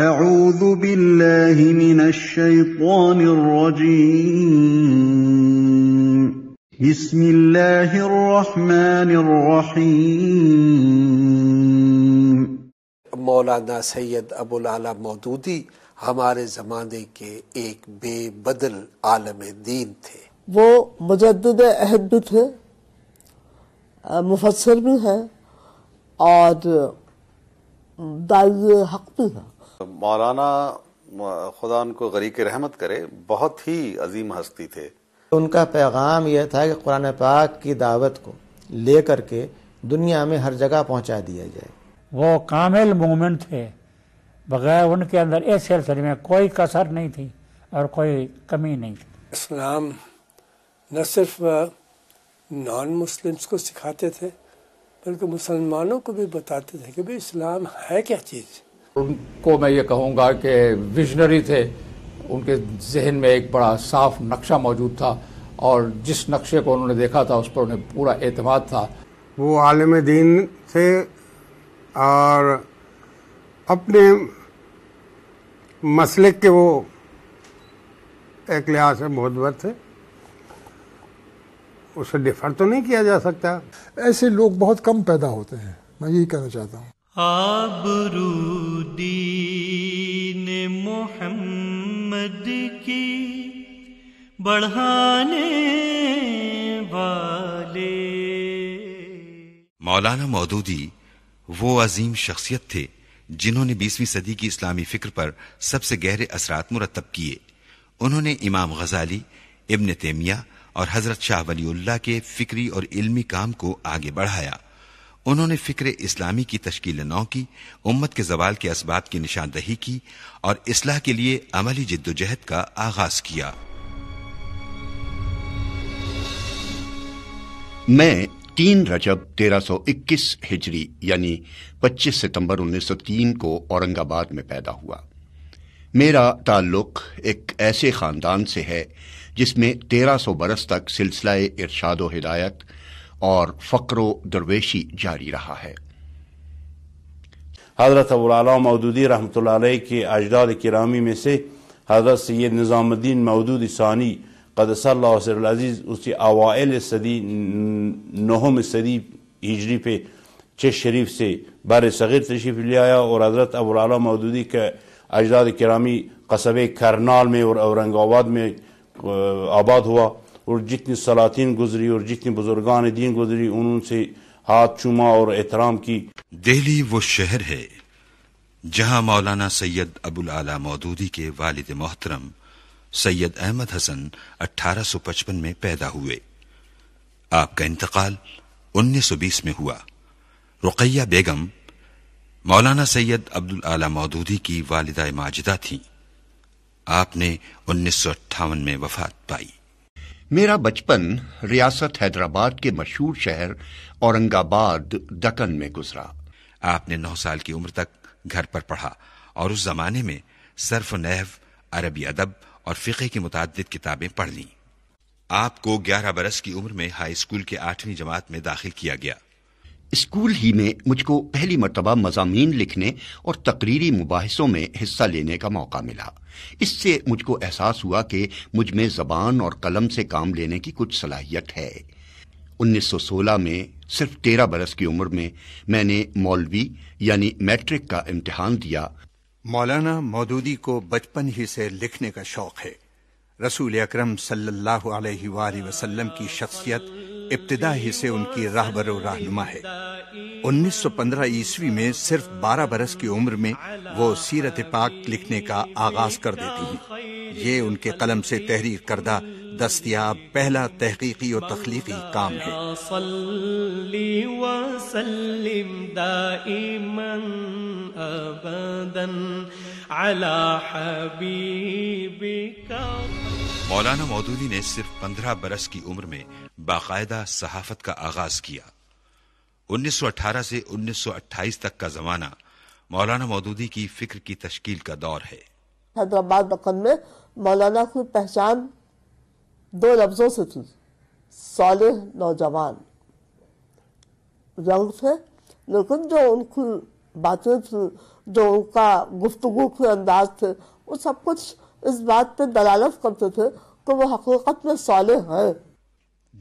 मौलाना सैयद अबुल आला मौदूदी हमारे ज़माने के एक बेबदल आलम दीन थे वो मुजद अहद भी थे मुफसर भी है और दाई हक भी हैं तो मौलाना खुदा उनको गरी रहमत करे बहुत ही अजीम हस्ती थे तो उनका पैगाम यह था कि कुरान पाक की दावत को लेकर के दुनिया में हर जगह पहुंचा दिया जाए वो कामिल मोमेंट थे बगैर उनके अंदर इस सिलसिले में कोई कसर नहीं थी और कोई कमी नहीं थी इस्लाम न सिर्फ नॉन मुस्लिम्स को सिखाते थे बल्कि मुसलमानों को भी बताते थे कि भाई इस्लाम है क्या चीज़ उनको मैं ये कहूँगा कि विजनरी थे उनके जहन में एक बड़ा साफ नक्शा मौजूद था और जिस नक्शे को उन्होंने देखा था उस पर उन्हें पूरा एतमाद था वो आलम दीन थे और अपने मसले के वो एक लिहाज से मोहब्बत थे उसे डिफर तो नहीं किया जा सकता ऐसे लोग बहुत कम पैदा होते हैं मैं यही कहना चाहता हूँ मोहम्मद की बढ़ाने वाले मौलाना मौदूदी वो अजीम शख्सियत थे जिन्होंने 20वीं सदी की इस्लामी फिक्र पर सबसे गहरे असरात मुरतब किए उन्होंने इमाम गजाली इब्न तेमिया और हजरत शाह वली के फिक्री और इल्मी काम को आगे बढ़ाया उन्होंने फिक्र इस्लामी की तश्कील नौ की उम्मत के जवाल के इसबाब की निशानदही की और इसलाह के लिए अमली जिद्दोजहद का आगाज किया मैं तीन रजब तेरह सौ इक्कीस हिजरी यानी 25 सितंबर तीन को औरंगाबाद में पैदा हुआ मेरा ताल्लुक एक ऐसे ख़ानदान से है जिसमें तेरह सौ बरस तक सिलसिला इरशाद हिदायत और फकरो दरवेशी जारी रहा है हजरत अबूआला मौदूदी रहमत के अजदाद करामी में से हजरत सैद निज़ामुद्दीन मौदूद सानी कदसल्लाजीज़ उसी अवाल सदी नहम सदी हिजरी पे चेश शरीफ से बार सग़ीर तशरीफ ले आया और हजरत अबूआला मौदूदी के अजदाद किरामी कस्बे करनाल में और औरंगाबाद में आबाद हुआ और जितनी सलातिन गुजरी और जितनी बुजुर्गान दीन गुजरी उनसे हाथ चूमा और एहतराम की दिल्ली वो शहर है जहां मौलाना सैयद अबुल आला मौदूदी के वालिद मोहतरम सैयद अहमद हसन 1855 में पैदा हुए आपका इंतकाल 1920 में हुआ रुकैया बेगम मौलाना सैयद अब्दुल आला मौदूदी की वालिदा माजिदा थी आपने उन्नीस में वफात पाई मेरा बचपन रियासत हैदराबाद के मशहूर शहर औरंगाबाद दकन में गुजरा आपने नौ साल की उम्र तक घर पर पढ़ा और उस जमाने में सर्फ नहव अरबी अदब और फ़िक़े की मुतद किताबें पढ़ लीं आपको ग्यारह बरस की उम्र में हाई स्कूल के आठवीं जमात में दाखिल किया गया स्कूल ही में मुझको पहली मरतबा मजामी लिखने और तकरीरी मुबासों में हिस्सा लेने का मौका मिला इससे मुझको एहसास हुआ कि मुझ में जबान और कलम से काम लेने की कुछ सलाहियत है 1916 में सिर्फ तेरह बरस की उम्र में मैंने मौलवी यानी मैट्रिक का इम्तहान दिया मौलाना मौदूदी को बचपन ही से लिखने का शौक है रसूल अक्रम सल्लाम की शख्सियत इब्तदा ही से उनकी राहबर रहनुमा है 1915 ईस्वी में सिर्फ 12 बरस की उम्र में वो सीरत पाक लिखने का आगाज कर देती हैं ये उनके कलम से तहरीर करदा दस्तियाब पहला तहकीकी और तख्लीकी काम है अला हबीबिका मौलाना मौदूदी ने सिर्फ पंद्रह बरस की उम्र में बाकायदा सहाफत का आगाज किया 1918 से 1928 तक का जमाना मौलाना मौदूदी की फिक्र की तश्कील का दौर है हैदराबाद दखन में मौलाना की पहचान दो लफ्जों से थी साले नौजवान रंग थे लेकिन जो उनकी बातें थी जो उनका गुफ्तगु के अंदाज थे वो सब कुछ इस बात पर दलालत करते थे कि वो हकीकत में साले हैं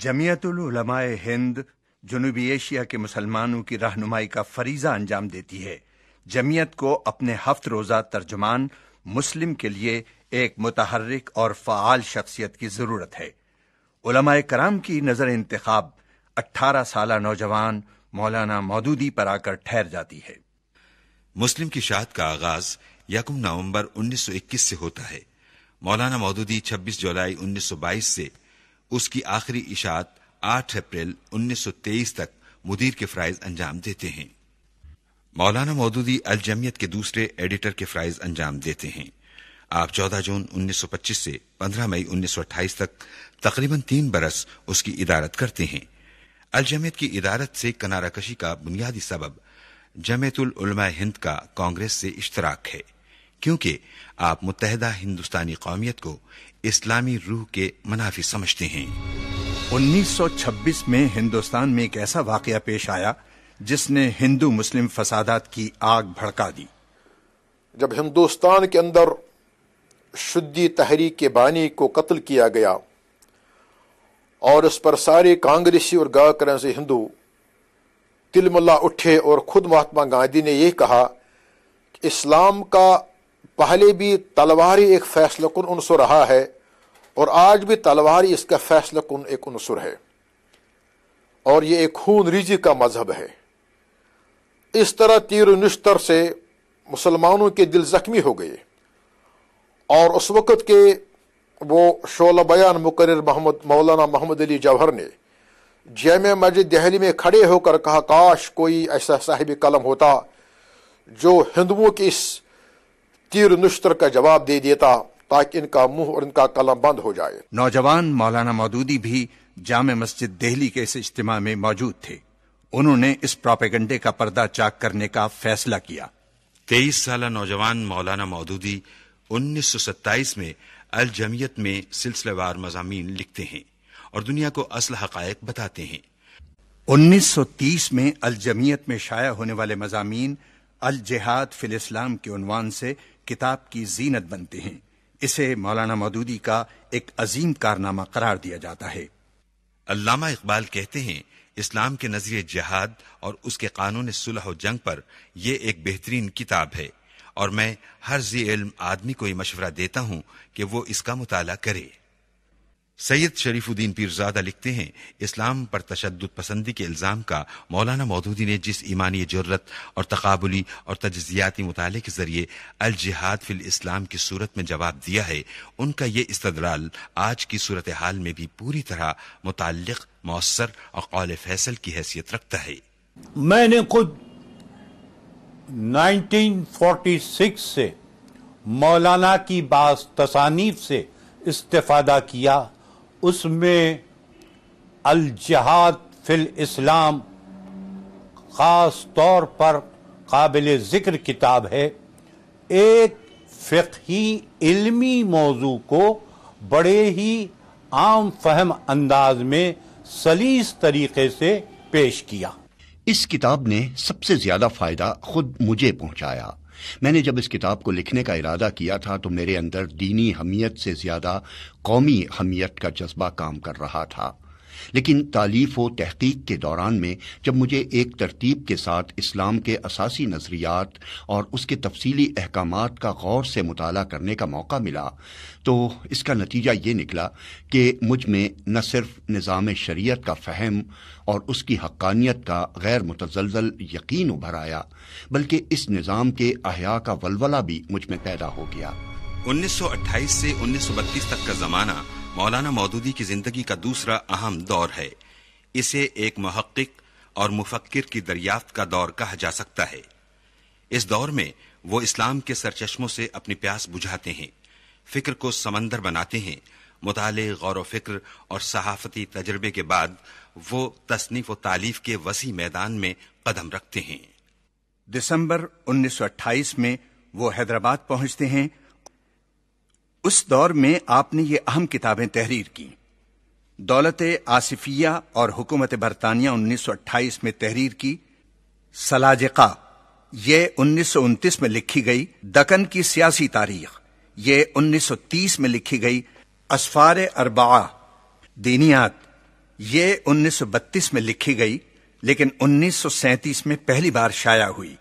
जमीयतलमाय हिंद जनूबी एशिया के मुसलमानों की रहनुमाई का फरीजा अंजाम देती है जमीयत को अपने हफ्त रोज़ा तर्जुमान मुस्लिम के लिए एक मुतहरक और फ़ाल शख्सियत की ज़रूरत है उलमाए कराम की नज़र इंतखब अठारह साल नौजवान मौलाना मौदूदी पर आकर ठहर जाती है मुस्लिम की शाहत का आगाज यकुम नवंबर 1921 से होता है मौलाना मौदूदी 26 जुलाई 1922 से उसकी आखिरी इशात 8 अप्रैल 1923 तक मुदीर के फ्राइज अंजाम देते हैं मौलाना मौदूदी अल जमियत के दूसरे एडिटर के फ्राइज अंजाम देते हैं आप 14 जून 1925 से 15 मई 1928 तक तकरीबन तीन बरस उसकी इदारत करते हैं अल जमियत की इदारत से कनाराकशी का बुनियादी सबब जमेतुल हिंद का कांग्रेस से इश्तराक है क्योंकि आप मुतहदा हिंदुस्तानी कौमियत को इस्लामी रूह के मुनाफी समझते हैं 1926 में हिंदुस्तान में एक ऐसा वाकया पेश आया जिसने हिंदू मुस्लिम फसादात की आग भड़का दी जब हिंदुस्तान के अंदर शुद्धि तहरीक के बानी को कत्ल किया गया और उस पर सारे कांग्रेसी और गाकर से हिंदू तिलमला उठे और खुद महात्मा गांधी ने यह कहा इस्लाम का पहले भी तलवार ही एक फैसल कन अनसर रहा है और आज भी तलवार ही इसका फैसल कन एक अनसर है और ये एक खून रिजी का मजहब है इस तरह तीर निश्तर से मुसलमानों के दिल जख्मी हो गए और उस वक़्त के वो शोला बयान मुकर मोहम्मद मौलाना मोहम्मद अली जौहर ने जैम मस्जिद दहली में खड़े होकर कहा काश कोई ऐसा साहिब कलम होता जो हिंदुओं की इस तीर नुश्तर का जवाब दे देता ताकि इनका मुंह और इनका कलम बंद हो जाए नौजवान मौलाना मौदूदी भी जाम मस्जिद दिल्ली के इस इज्तम में मौजूद थे उन्होंने इस प्रोपेगंडे का पर्दा चाक करने का फैसला किया तेईस साल नौजवान मौलाना मौदूदी 1927 में अल जमीयत में सिलसिलेवार मजामी लिखते हैं और दुनिया को असल हकायक बताते हैं 1930 में अल जमीयत में शाया होने वाले मजामी अल जिहाद फिल इस्लाम के उनवान से किताब की जीनत बनते हैं इसे मौलाना मदूदी का एक अजीम कारनामा करार दिया जाता है अल्लामा इकबाल कहते हैं इस्लाम के नजरिए जहाद और उसके कानून सुलह जंग पर यह एक बेहतरीन किताब है और मैं हर जी इल्म आदमी को ये मशवरा देता हूँ कि वो इसका मुताला करे सैयद शरीफुद्दीन पीरजादा लिखते हैं इस्लाम पर तशद पसंदी के इल्ज़ाम का मौलाना मौदूदी ने जिस ईमानी जरूरत और तकबली और तजजियाती मुताले के जरिए अलजिहाद फिल इस्लाम की सूरत में जवाब दिया है उनका ये इस्तदलाल आज की सूरत हाल में भी पूरी तरह मुतल मौसर और कौल फैसल की हैसियत रखता है मैंने खुद 1946 से मौलाना की बास तसानीफ से इस्तेफादा किया उसमें अलजहाद फिल इस्लाम ख़ास तौर पर काबिल ज़िक्र किताब है एक फ़ी इल्मी मौजू को बड़े ही आम फहम अंदाज में सलीस तरीके से पेश किया इस किताब ने सबसे ज्यादा फायदा खुद मुझे पहुंचाया मैंने जब इस किताब को लिखने का इरादा किया था तो मेरे अंदर दीनी हमियत से ज्यादा कौमी हमियत का जज्बा काम कर रहा था लेकिन तालीफ व तहकीक के दौरान में जब मुझे एक तरतीब के साथ इस्लाम के असासी नज़रियात और उसके तफसीली अहकाम का गौर से मुताल करने का मौका मिला तो इसका नतीजा ये निकला कि मुझ में न सिर्फ निज़ाम शरीत का फ़हम और उसकी हक्कानियत का गैर मुतजलजल यकीन उभर आया बल्कि इस निज़ाम के अहया का वलवला भी मुझ में पैदा हो गया 1928 से 1932 तक का ज़माना मौलाना मौदूदी की जिंदगी का दूसरा अहम दौर है इसे एक महक्क और मुफक्र की दरियाफ्त का दौर कहा जा सकता है इस दौर में वो इस्लाम के सरचश्मों से अपनी प्यास बुझाते हैं फिक्र को समंदर बनाते हैं मुताले गौर फिक्र और सहाफती तजर्बे के बाद वो तसनीफ व तालीफ के वसी मैदान में कदम रखते हैं दिसंबर 1928 में वो हैदराबाद पहुंचते हैं उस दौर में आपने ये अहम किताबें तहरीर की दौलत आसिफिया और हुकूमत बरतानिया 1928 में तहरीर की सलाजिका ये उन्नीस में लिखी गई दकन की सियासी तारीख ये 1930 में लिखी गई असफार अरबा दीनियात ये 1932 में लिखी गई लेकिन 1937 में पहली बार शाया हुई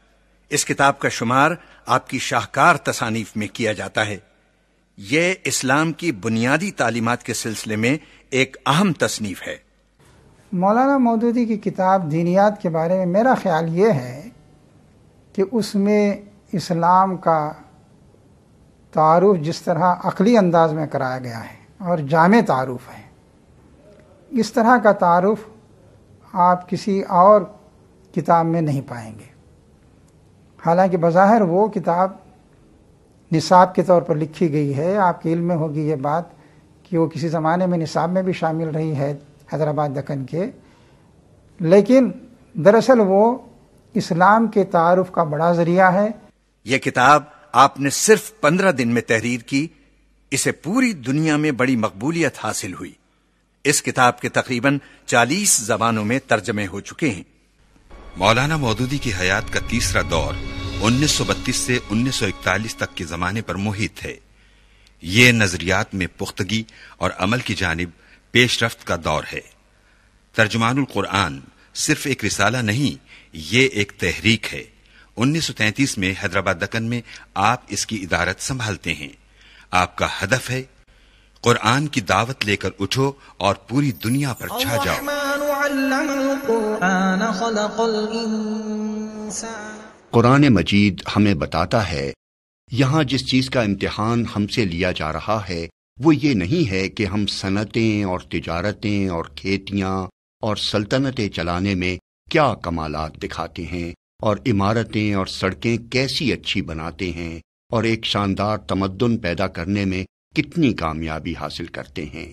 इस किताब का शुमार आपकी शाहकार तसानीफ में किया जाता है ये इस्लाम की बुनियादी तालीमत के सिलसिले में एक अहम तसनीफ है मौलाना मौदूदी की किताब दीनियात के बारे में मेरा ख्याल ये है कि उसमें इस्लाम का तारुफ जिस तरह अकली अंदाज में कराया गया है और जाम तारुफ है इस तरह का तारुफ आप किसी और किताब में नहीं पाएंगे हालांकि बज़ाहिर वो किताब निसाब के तौर पर लिखी गई है आपके इल्म में होगी ये बात कि वो किसी ज़माने में निसाब में भी शामिल रही है हैदराबाद दखन के लेकिन दरअसल वो इस्लाम के तारफ का बड़ा जरिया है यह किताब आपने सिर्फ पंद्रह दिन में तहरीर की इसे पूरी दुनिया में बड़ी मकबूलियत हासिल हुई इस किताब के तकरीबन चालीस जबानों में तर्जमे हो चुके हैं मौलाना मौदूदी की हयात का तीसरा दौर 1932 से 1941 तक के जमाने पर मोहित थे ये नजरियात में पुख्तगी और अमल की जानब पेशरफ का दौर है तर्जमान कुरान सिर्फ एक रिसाला नहीं ये एक तहरीक है 1933 में हैदराबाद दक्कन में आप इसकी इदारत संभालते हैं आपका हदफ है कुरान की दावत लेकर उठो और पूरी दुनिया पर छा जाओ कुरान मजीद हमें बताता है यहाँ जिस चीज़ का इम्तहान हमसे लिया जा रहा है वो ये नहीं है कि हम सनतें और तिजारतें और खेतियाँ और सल्तनतें चलाने में क्या कमालात दिखाते हैं और इमारतें और सड़कें कैसी अच्छी बनाते हैं और एक शानदार तमद्दन पैदा करने में कितनी कामयाबी हासिल करते हैं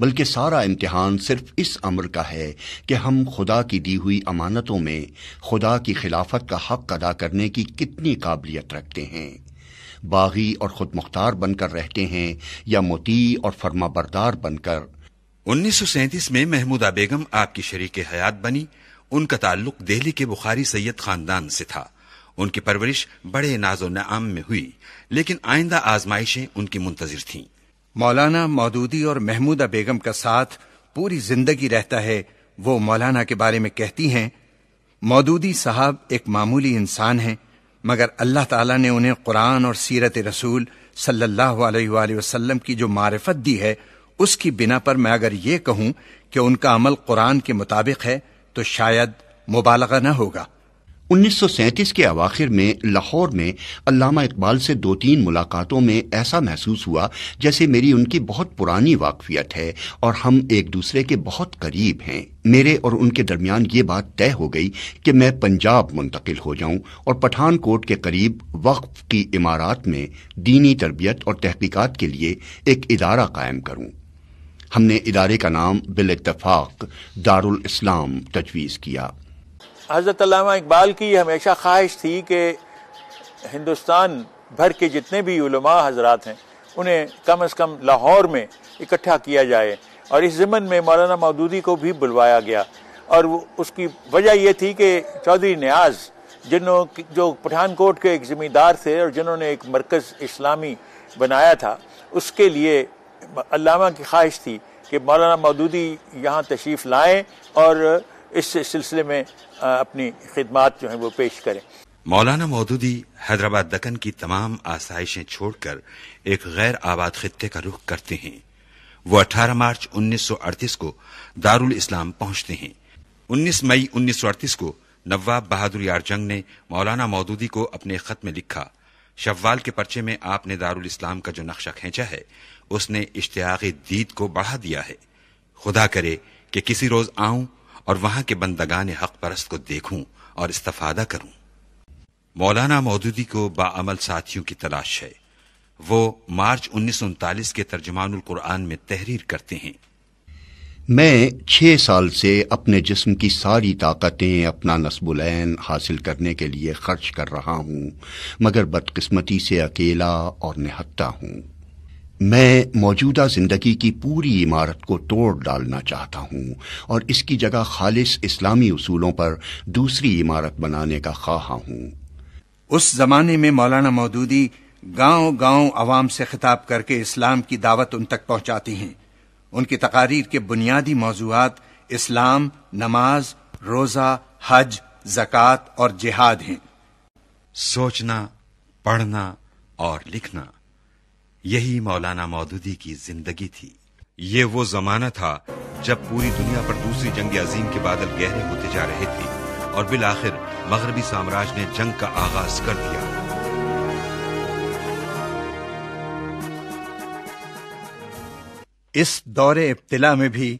बल्कि सारा इम्तिहान सिर्फ इस अमर का है कि हम खुदा की दी हुई अमानतों में खुदा की खिलाफत का हक अदा करने की कितनी काबिलियत रखते हैं बागी और खुद मुख्तार बनकर रहते हैं या मोती और फर्मा बरदार बनकर सैंतीस में महमूदा बेगम आपकी शरीक हयात बनी उनका ताल्लुक दिल्ली के बुखारी सैयद खानदान से था उनकी परवरिश बड़े नाजो नाम में हुई लेकिन आइंदा आजमाइशें उनकी मुंतजर थीं मौलाना मौदूदी और महमूदा बेगम का साथ पूरी जिंदगी रहता है वो मौलाना के बारे में कहती हैं मौदूदी साहब एक मामूली इंसान हैं मगर अल्लाह ताला ने उन्हें कुरान और सीरत रसूल सल्लल्लाहु अलैहि वसल्लम की जो मारफत दी है उसकी बिना पर मैं अगर ये कहूं कि उनका अमल कुरान के मुताबिक है तो शायद मुबालगा न होगा 1937 के अवाखिर में लाहौर में अल्लामा इकबाल से दो तीन मुलाकातों में ऐसा महसूस हुआ जैसे मेरी उनकी बहुत पुरानी वाकफियत है और हम एक दूसरे के बहुत करीब हैं मेरे और उनके दरमियान ये बात तय हो गई कि मैं पंजाब मुंतकिल हो जाऊं और पठानकोट के करीब वक्फ की इमारत में दीनी तरबियत और तहकीकत के लिए एक इदारा कायम करूं हमने इदारे का नाम बिल इतफाक दारुल इस्लाम तजवीज़ किया हज़रत इकबाल की हमेशा ख्वाहिश थी कि हिंदुस्तान भर के जितने भी उलमा हजरात हैं उन्हें कम अज़ कम लाहौर में इकट्ठा किया जाए और इस ज़मन में मौलाना मौदूदी को भी बुलवाया गया और वो उसकी वजह यह थी कि चौधरी न्याज जिन्हों जो पठानकोट के एक जिम्मेदार थे और जिन्होंने एक मरकज़ इस्लामी बनाया था उसके लिए अलामा की ख्वाहिश थी कि मौलाना मौदूदी यहाँ तशरीफ़ लाएँ और इस सिलसिले में अपनी खिदमत जो है वो पेश करें मौलाना मौदूदी हैदराबाद दक्कन की तमाम आसाइशें छोड़कर एक गैर आबाद खत्े का रुख करते हैं वो 18 मार्च 1938 को दारुल इस्लाम पहुंचते हैं 19 मई 1938 को नवाब बहादुर यार जंग ने मौलाना मौदूदी को अपने खत में लिखा शव्वाल के पर्चे में आपने दारुल इस्लाम का जो नक्शा खींचा है उसने इश्तिया दीद को बढ़ा दिया है खुदा करे कि किसी रोज आऊं और वहां के बंदगान हक परस्त को देखूं और इस्तफादा करूं मौलाना मौदूदी को बामल साथियों की तलाश है वो मार्च उन्नीस सौ उनतालीस के तर्जमान कुरान में तहरीर करते हैं मैं छः साल से अपने जिसम की सारी ताकतें अपना नसबुल हासिल करने के लिए खर्च कर रहा हूं मगर बदकस्मती से अकेला और निहत्ता हूं मैं मौजूदा जिंदगी की पूरी इमारत को तोड़ डालना चाहता हूँ और इसकी जगह खालिश इस्लामी उसूलों पर दूसरी इमारत बनाने का ख्वाहा हूं उस जमाने में मौलाना मौदूदी गांव गांव आवाम से खिताब करके इस्लाम की दावत उन तक पहुंचाती हैं उनकी तकारीर के बुनियादी मौजूद इस्लाम नमाज रोजा हज जक़ात और जिहाद हैं सोचना पढ़ना और लिखना यही मौलाना मौदूदी की जिंदगी थी ये वो जमाना था जब पूरी दुनिया पर दूसरी जंग अजीम के बादल गहरे होते जा रहे थे और बिल आखिर मगरबी साम्राज्य ने जंग का आगाज कर दिया इस दौरे इब्तला में भी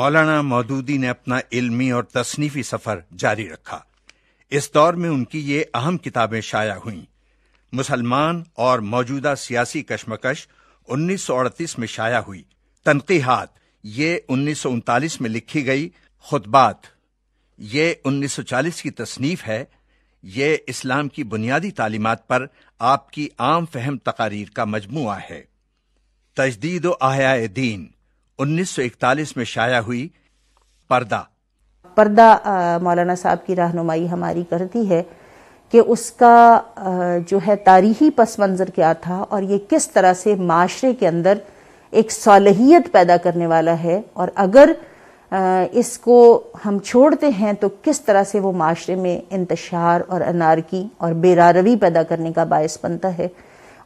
मौलाना मौदूदी ने अपना इल्मी और तसनीफी सफर जारी रखा इस दौर में उनकी ये अहम किताबें शाया हुईं मुसलमान और मौजूदा सियासी कश्मकश 1938 में शाया हुई तनकीहात ये उन्नीस में लिखी गई खुतबात ये 1940 की तसनीफ है ये इस्लाम की बुनियादी तालीमत पर आपकी आम फहम तकारीर का मजमु है तजदीद आहया दीन उन्नीस सौ इकतालीस में शाया हुई पर्दा पर्दा मौलाना साहब की रहनुमाई हमारी करती है कि उसका जो है तारीखी पस मंज़र क्या था और ये किस तरह से माशरे के अंदर एक सालहियत पैदा करने वाला है और अगर इसको हम छोड़ते हैं तो किस तरह से वो माशरे में इंतशार और अनारकी और बेरारवी पैदा करने का बायस बनता है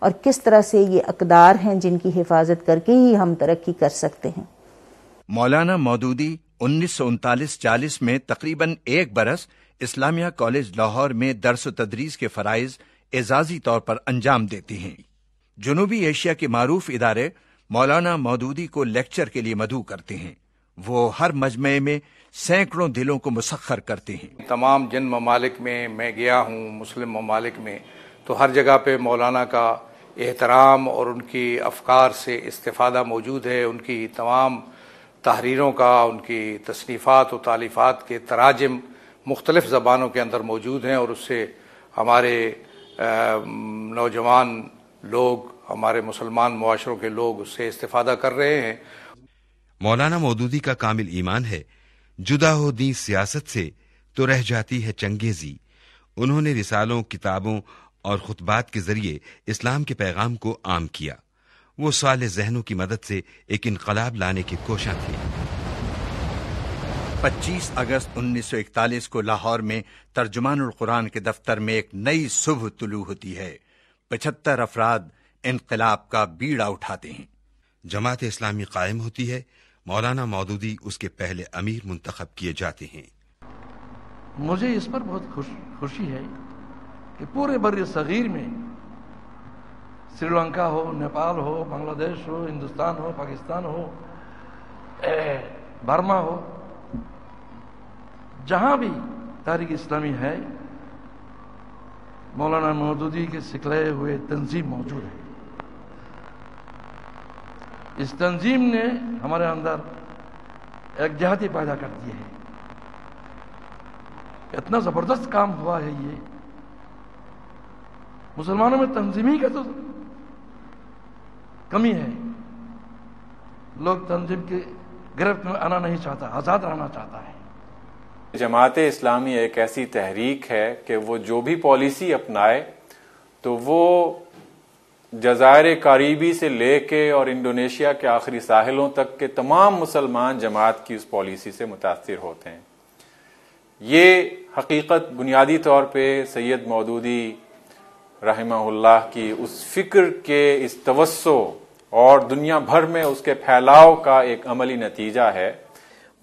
और किस तरह से ये अकदार हैं जिनकी हिफाजत करके ही हम तरक्की कर सकते हैं मौलाना मौदूदी उन्नीस सौ उनतालीस चालीस में तकरीबन एक बरस इस्लामिया कॉलेज लाहौर में दरस तदरीस के फ़रज़ एजाजी तौर पर अंजाम देती हैं जुनूबी एशिया के मरूफ इदारे मौलाना मौदूदी को लेक्चर के लिए मधु करते हैं वो हर मजमे में सैकड़ों दिलों को मुसखर करते हैं तमाम जिन ममालिक में मैं गया हूँ मुस्लिम ममालिक में तो हर जगह पे मौलाना का एहतराम और उनकी अफकार से इस्ता मौजूद है उनकी तमाम तहरीरों का उनकी तसनीफ़ात व तालीफ़ात के तराजम मुख्तलिफ़ ज़बानों के अंदर मौजूद हैं और उससे हमारे नौजवान लोग हमारे मुसलमान माशरों के लोग उससे इस्ता कर रहे हैं मौलाना मौदूदी का कामिल ईमान है जुदा हो दी सियासत से तो रह जाती है चंगेजी उन्होंने रिसालों किताबों और खुतबात के जरिए इस्लाम के पैगाम को आम किया वो साल जहनों की मदद से एक इनकलाब लाने की कोशा थी पच्चीस अगस्त उन्नीस सौ इकतालीस को लाहौर में तर्जुमान कुरान के दफ्तर में एक नई सुबह तुलू होती है पचहत्तर अफराद इनकलाब का बीड़ा उठाते हैं जमात इस्लामी कायम होती है मौलाना मौदूदी उसके पहले अमीर मुंतखब किए जाते हैं मुझे इस पर बहुत खुश खुशी है कि पूरे बर सगीर में श्रीलंका हो नेपाल हो बांग्लादेश हो हिंदुस्तान हो पाकिस्तान हो बर्मा हो जहां भी तारीख इस्लामी है मौलाना मौदूदी के सिखलाए हुए तंजीम मौजूद है इस तंजीम ने हमारे अंदर एक जहाती पैदा कर दी है इतना ज़बरदस्त काम हुआ है ये मुसलमानों में तंजीमी का तो कमी है लोग तंजीम के गिरफ्त में आना नहीं चाहता आज़ाद रहना चाहता है जमात इस्लामी एक ऐसी तहरीक है कि वो जो भी पॉलिसी अपनाए तो वो जजायर करीबी से लेके और इंडोनेशिया के आखिरी साहिलों तक के तमाम मुसलमान जमात की उस पॉलिसी से मुतासर होते हैं ये हकीकत बुनियादी तौर पे सैयद मौदूदी रहमहुल्लाह की उस फिक्र के इस तवस्सो और दुनिया भर में उसके फैलाव का एक अमली नतीजा है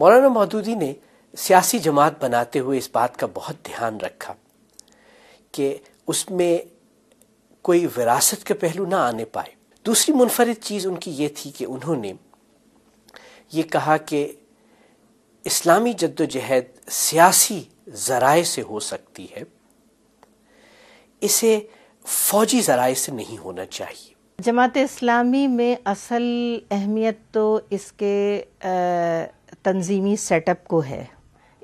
मौलाना मौदूदी ने सियासी जमात बनाते हुए इस बात का बहुत ध्यान रखा कि उसमें कोई विरासत के पहलू ना आने पाए दूसरी मुनफरद चीज़ उनकी ये थी कि उन्होंने ये कहा कि इस्लामी जद्दोजहद सियासी ज़राए से हो सकती है इसे फौजी ज़राए से नहीं होना चाहिए जमात इस्लामी में असल अहमियत तो इसके तंजीमी सेटअप को है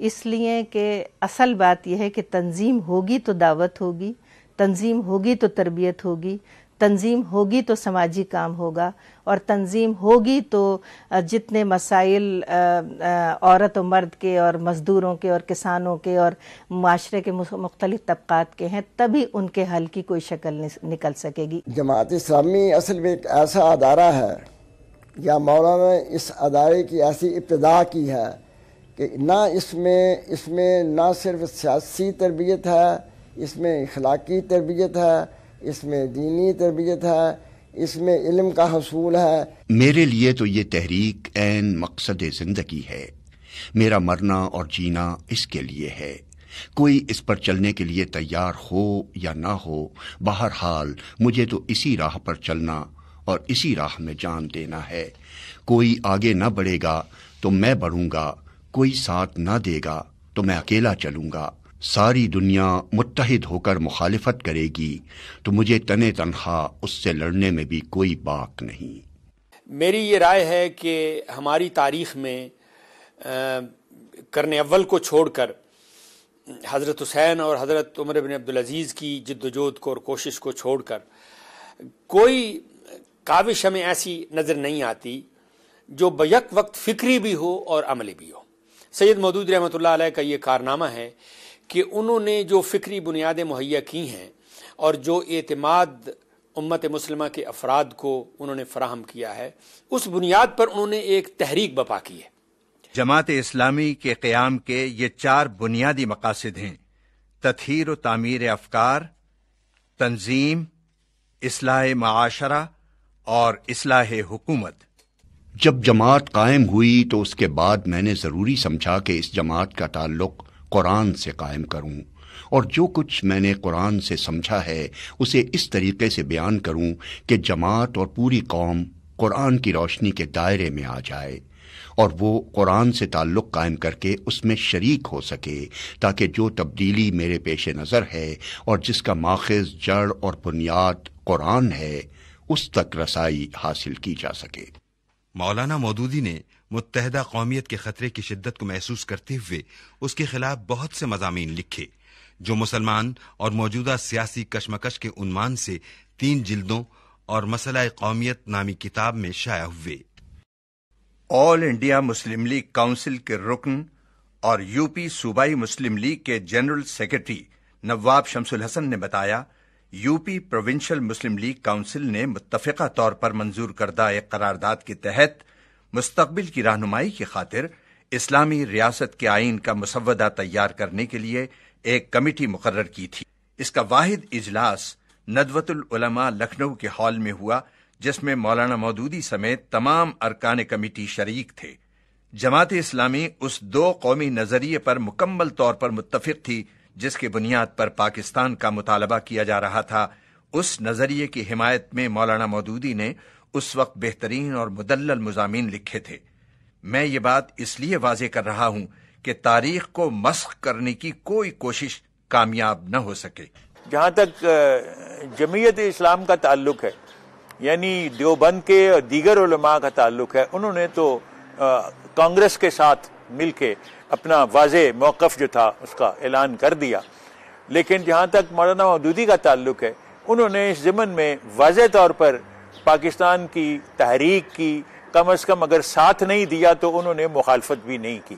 इसलिए कि असल बात यह है कि तंजीम होगी तो दावत होगी तंजीम होगी तो तरबियत होगी तंजीम होगी तो समाजी काम होगा और तंजीम होगी तो जितने मसाइल औरत और मर्द के और मज़दूरों के और किसानों के और माशरे के मुख्तलिफ तबक़ात के हैं तभी उनके हल की कोई शक्ल निकल सकेगी जमात इस्लामी असल में एक ऐसा अदारा है या मौलाना इस अदारे की ऐसी इब्तदा की है कि ना इसमें इसमें ना सिर्फ सियासी तरबियत है इसमें इखलाकी तरबियत है इसमें दीनी तरबियत है इसमें इल्म का हसूल है मेरे लिए तो ये तहरीक एन मकसद ज़िंदगी है मेरा मरना और जीना इसके लिए है कोई इस पर चलने के लिए तैयार हो या ना हो बहरहाल मुझे तो इसी राह पर चलना और इसी राह में जान देना है कोई आगे ना बढ़ेगा तो मैं बढ़ूंगा कोई साथ ना देगा तो मैं अकेला चलूंगा सारी दुनिया मुतहद होकर मुखालफत करेगी तो मुझे तने तनखा उससे लड़ने में भी कोई बाक नहीं मेरी ये राय है कि हमारी तारीख में करने अव्वल को छोड़कर हज़रत हुसैन और हज़रत उमर बिन अब्दुल अजीज की जद्दोजहद को और कोशिश को छोड़कर कोई काविश हमें ऐसी नज़र नहीं आती जो बयक वक्त फ़िक्री भी हो और अमली भी हो सैयद मदूद रहमत का ये कारनामा है कि उन्होंने जो फ़िक्री बुनियादें मुहैया की हैं और जो एतमाद उम्मत मुसलमा के अफराद को उन्होंने फराहम किया है उस बुनियाद पर उन्होंने एक तहरीक बपा की है जमात इस्लामी के क्याम के ये चार बुनियादी मकासद हैं तथहर व तामीर अफकार तंजीम असलाह माशरा और असलाह हुकूमत जब जमात कायम हुई तो उसके बाद मैंने ज़रूरी समझा कि इस जमात का ताल्लुक कुरान से कायम करूं और जो कुछ मैंने कुरान से समझा है उसे इस तरीके से बयान करूं कि जमात और पूरी कौम कुरान की रोशनी के दायरे में आ जाए और वो कुरान से ताल्लुक़ कायम करके उसमें शरीक हो सके ताकि जो तब्दीली मेरे पेश नज़र है और जिसका माखज जड़ और बुनियाद कुरान है उस तक रसाई हासिल की जा सके मौलाना मौदूदी ने मुतहदा कौमियत के खतरे की शिद्दत को महसूस करते हुए उसके खिलाफ बहुत से मजामी लिखे जो मुसलमान और मौजूदा सियासी कशमकश के उन्मान से तीन जिल्दों और मसला कौमियत नामी किताब में शाया हुए All India Muslim League council के रुकन और यूपी सूबाई मुस्लिम लीग के जनरल सेक्रेटरी नवाब शमसुल हसन ने बताया UP provincial Muslim League council ने मुतफ़ा तौर पर मंजूर करदा एक करारदाद के तहत मुस्तबिल की रहनुमाई की खातिर इस्लामी रियासत के आइन का मुसवदा तैयार करने के लिए एक कमेटी मुकर की थी इसका वाहिद इजलास नदवतुलमा लखनऊ के हॉल में हुआ जिसमें मौलाना मौदूदी समेत तमाम अरकान कमेटी शरीक थे जमात इस्लामी उस दो कौमी नजरिए पर मुकम्मल तौर पर मुतफिक थी जिसके बुनियाद पर पाकिस्तान का मुतालबा किया जा रहा था उस नज़रिए की हिमायत में मौलाना मौदूदी ने उस वक्त बेहतरीन और मुदल मजामी लिखे थे मैं ये बात इसलिए वाज कर रहा हूँ कि तारीख को मस्क करने की कोई कोशिश कामयाब न हो सके जहाँ तक जमीयत इस्लाम का ताल्लुक है यानी देवबंद के और दीगर का ताल्लुक है उन्होंने तो कांग्रेस के साथ मिलके अपना वाज मौक़ जो था उसका ऐलान कर दिया लेकिन जहाँ तक मौलाना मदूदी का ताल्लुक है उन्होंने इस ज़मन में वाज तौर पर पाकिस्तान की तहरीक की कम अज़ कम अगर साथ नहीं दिया तो उन्होंने मुखालफत भी नहीं की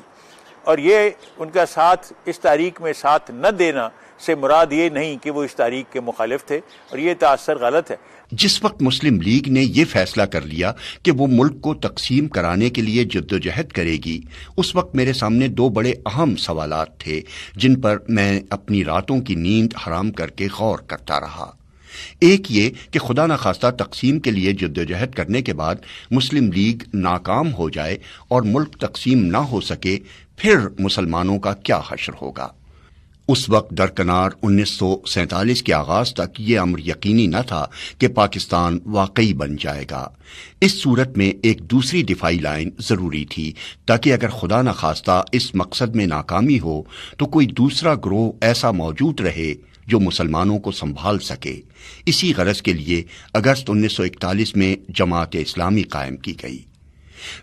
और ये उनका साथ इस तारीख में साथ न देना से मुराद ये नहीं कि वो इस तारीख के मुखालिफ थे और ये तासर गलत है जिस वक्त मुस्लिम लीग ने यह फैसला कर लिया कि वो मुल्क को तकसीम कराने के लिए जद्दोजहद करेगी उस वक्त मेरे सामने दो बड़े अहम सवाल थे जिन पर मैं अपनी रातों की नींद हराम करके गौर करता रहा एक ये कि खुदा न खास्ता तकसीम के लिए जद्दोजहद करने के बाद मुस्लिम लीग नाकाम हो जाए और मुल्क तकसीम ना हो सके फिर मुसलमानों का क्या हशर होगा उस वक्त दरकनार उन्नीस सौ सैंतालीस के आगाज तक ये अमर यकीनी न था कि पाकिस्तान वाकई बन जाएगा इस सूरत में एक दूसरी दिफाई लाइन जरूरी थी ताकि अगर खुदा न खास्ता इस मकसद में नाकामी हो तो कोई दूसरा ग्रोह ऐसा मौजूद रहे जो मुसलमानों को संभाल सके इसी गरज के लिए अगस्त 1941 में जमात इस्लामी कायम की गई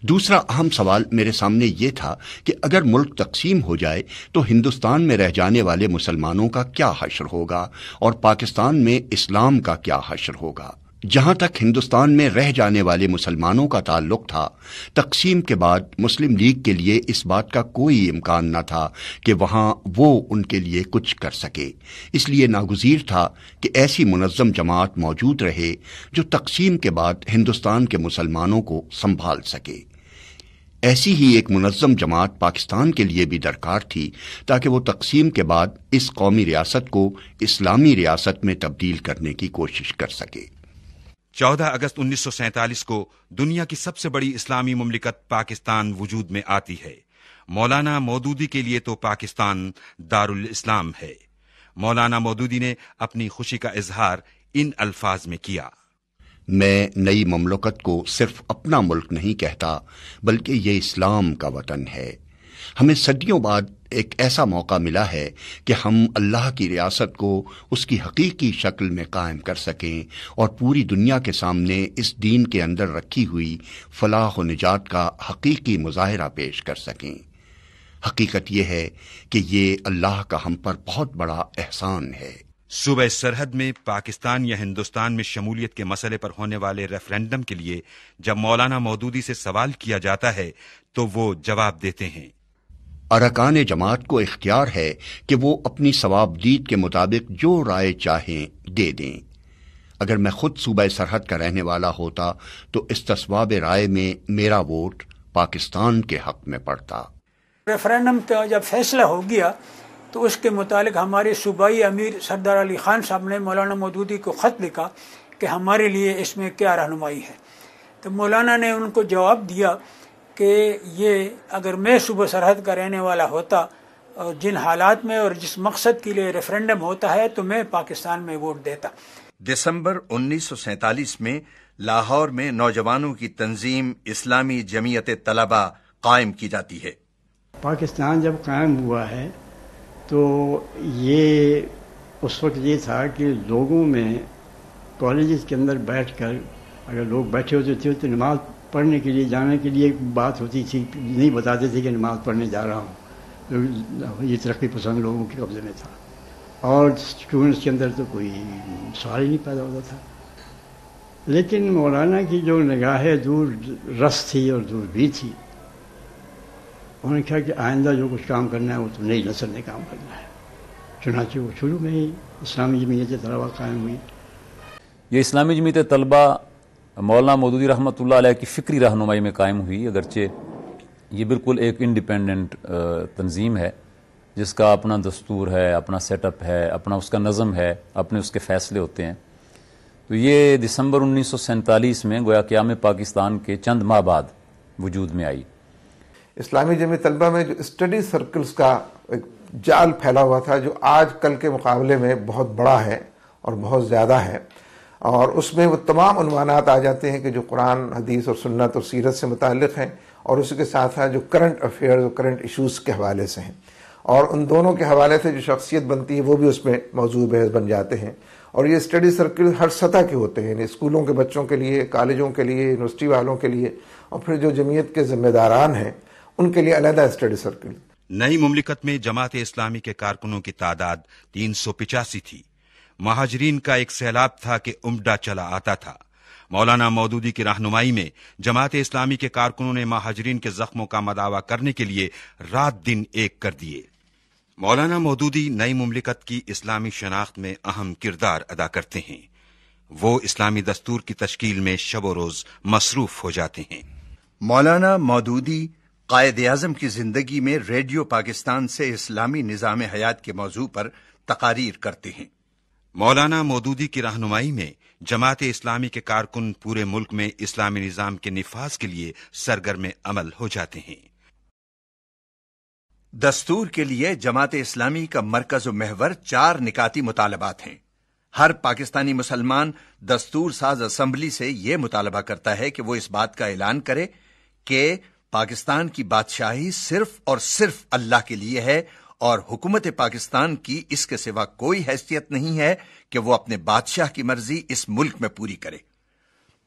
दूसरा अहम सवाल मेरे सामने ये था कि अगर मुल्क तकसीम हो जाए तो हिंदुस्तान में रह जाने वाले मुसलमानों का क्या हशर होगा और पाकिस्तान में इस्लाम का क्या हशर होगा जहां तक हिंदुस्तान में रह जाने वाले मुसलमानों का ताल्लुक था तकसीम के बाद मुस्लिम लीग के लिए इस बात का कोई इम्कान न था कि वहां वो उनके लिए कुछ कर सके इसलिए नागजीर था कि ऐसी मुनज़म जमात मौजूद रहे जो तकसीम के बाद हिंदुस्तान के मुसलमानों को संभाल सके ऐसी ही एक मुनज़म जमात पाकिस्तान के लिए भी दरकार थी ताकि वो तकसीम के बाद इस कौमी रियासत को इस्लामी रियासत में तब्दील करने की कोशिश कर सके 14 अगस्त 1947 को दुनिया की सबसे बड़ी इस्लामी ममलिकत पाकिस्तान वजूद में आती है मौलाना मौदूदी के लिए तो पाकिस्तान दारुल इस्लाम है मौलाना मौदूदी ने अपनी खुशी का इजहार इन अल्फाज में किया मैं नई ममलकत को सिर्फ अपना मुल्क नहीं कहता बल्कि ये इस्लाम का वतन है हमें सदियों बाद एक ऐसा मौका मिला है कि हम अल्लाह की रियासत को उसकी हकीकी शक्ल में कायम कर सकें और पूरी दुनिया के सामने इस दीन के अंदर रखी हुई फलाह व निजात का हकीकी मुजाहरा पेश कर सकें हकीकत यह है कि ये अल्लाह का हम पर बहुत बड़ा एहसान है सूबह सरहद में पाकिस्तान या हिंदुस्तान में शमूलियत के मसले पर होने वाले रेफरेंडम के लिए जब मौलाना मौदूदी से सवाल किया जाता है तो वो जवाब देते हैं अरकान जमात को इख्तियार है कि वो अपनी सवाबदीद के मुताबिक जो राय चाहें दे दें अगर मैं खुद सूबह सरहद का रहने वाला होता तो इस तस्वाब राय में मेरा वोट पाकिस्तान के हक में पड़ता रेफरेंडम का तो जब फैसला हो गया तो उसके मुतालिक हमारे सूबाई अमीर सरदार अली खान साहब ने मौलाना मदूदी को ख़त लिखा कि हमारे लिए इसमें क्या रहनुमाई है तो मौलाना ने उनको जवाब दिया कि ये अगर मैं सुबह सरहद का रहने वाला होता और जिन हालात में और जिस मकसद के लिए रेफरेंडम होता है तो मैं पाकिस्तान में वोट देता दिसंबर 1947 में लाहौर में नौजवानों की तंजीम इस्लामी जमीयत तलबा कायम की जाती है पाकिस्तान जब कायम हुआ है तो ये उस वक्त ये था कि लोगों में कॉलेज के अंदर बैठ कर अगर लोग बैठे होते थे तो नमाज पढ़ने के लिए जाने के लिए एक बात होती थी नहीं बताते थे कि नमाज पढ़ने जा रहा हूँ तो ये तरक्की पसंद लोगों के कब्जे में था और स्टूडेंट्स के अंदर तो कोई सवाल ही नहीं पैदा होता था लेकिन मौलाना की जो निगाहें दूर रस थी और दूर भी थी उन्होंने कहा कि आइंदा जो कुछ काम करना है वो तो नई नसल ने काम करना है चुनाचे वो शुरू में ही इस्लामी जमीयत तलबा कायम हुई ये इस्लामी जमीत तलबा मौलाना मोदूदी रहमत की फ़िक्री रहनुमाई में कायम हुई अगरचे ये बिल्कुल एक इंडिपेंडेंट तंजीम है जिसका अपना दस्तूर है अपना सेटअप है अपना उसका नज़म है अपने उसके फ़ैसले होते हैं तो ये दिसंबर उन्नीस सौ में गोया क्याम पाकिस्तान के चंद माह बाद वजूद में आई इस्लामी जमी तलबा में जो स्टडी सर्कल्स का एक जाल फैला हुआ था जो आज कल के मुकाबले में बहुत बड़ा है और बहुत ज़्यादा है और उसमें वो तमाम अनुमानात आ जाते हैं कि जो कुरान हदीस और सुन्नत और सीरत से मुतक़ हैं और उसके साथ साथ जो करंट अफेयर्स और करंट इशूज़ के हवाले से हैं और उन दोनों के हवाले से जो शख्सियत बनती है वो भी उसमें मौजूद बहस बन जाते हैं और ये स्टडी सर्कल हर सतह के होते हैं स्कूलों के बच्चों के लिए कॉलेजों के लिए यूनिवर्सिटी वालों के लिए और फिर जो जमीयत के जिम्मेदारान हैं उनके लिए अलहदा स्टडी सर्कल नई मुमलिकत में जमात इस्लामी के कारकुनों की तादाद तीन सौ पिचासी थी महाजरीन का एक सैलाब था कि उमडा चला आता था मौलाना मौदूदी की रहनुमाई में जमात इस्लामी के कारकुनों ने महाजरीन के जख्मों का मदावा करने के लिए रात दिन एक कर दिए मौलाना मौदूदी नई मुमलिकत की इस्लामी शनाख्त में अहम किरदार अदा करते हैं वो इस्लामी दस्तूर की तश्कील में शब रोज मसरूफ हो जाते हैं मौलाना मौदूदी कायद अजम की जिंदगी में रेडियो पाकिस्तान से इस्लामी निज़ाम हयात के मौजू पर तकारीर करते हैं मौलाना मोदूदी की रहनुमाई में जमात इस्लामी के कारकुन पूरे मुल्क में इस्लामी निज़ाम के निफाज के लिए सरगर्म अमल हो जाते हैं दस्तूर के लिए जमात इस्लामी का मरकज महवर चार निकाती मुतालबात हैं हर पाकिस्तानी मुसलमान दस्तूर साज असम्बली से यह मुतालबा करता है कि वो इस बात का ऐलान करे कि पाकिस्तान की बादशाही सिर्फ और सिर्फ अल्लाह के लिए है और हुकूमत पाकिस्तान की इसके सिवा कोई हैसियत नहीं है कि वो अपने बादशाह की मर्जी इस मुल्क में पूरी करे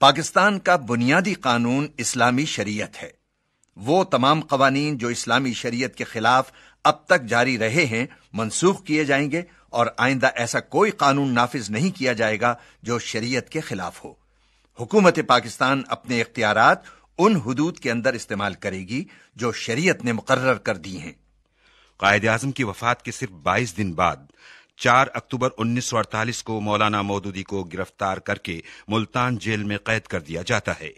पाकिस्तान का बुनियादी कानून इस्लामी शरीयत है वो तमाम कवानीन जो इस्लामी शरीयत के खिलाफ अब तक जारी रहे हैं मनसूख किए जाएंगे और आइंदा ऐसा कोई कानून नाफिज नहीं किया जाएगा जो शरीयत के खिलाफ हो हुकूमत पाकिस्तान अपने इख्तियार उन हदूद के अंदर इस्तेमाल करेगी जो शरीयत ने मुकर्र कर दी हैं कायद अजम की वफात के सिर्फ बाईस दिन बाद चार अक्टूबर अड़तालीस को मौलाना मोदूदी को गिरफ्तार करके मुल्तान जेल में कैद कर दिया जाता है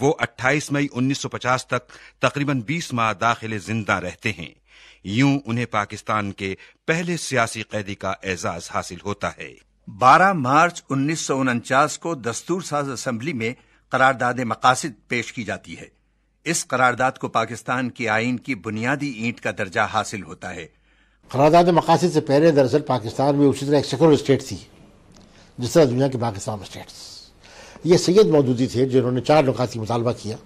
वो अट्ठाईस मई उन्नीस सौ पचास तक तकरीबन बीस माह दाखिले जिंदा रहते हैं यूं उन्हें पाकिस्तान के पहले सियासी कैदी का एजाज हासिल होता है बारह मार्च उन्नीस सौ उनचास को दस्तूर साज असम्बली में करारदाद मकासद पेश की जाती है इस करारदाद को पाकिस्तान के आइन की बुनियादी ईंट का दर्जा हासिल होता है करारदाद मकासद से पहले दरअसल पाकिस्तान में उसी तरह एक सेकुलर स्टेट थी जिस तरह दुनिया के पाकिस्तान स्टेट्स ये सैयद मौजूदी थे जिन्होंने चार नुकात मुतालबा किया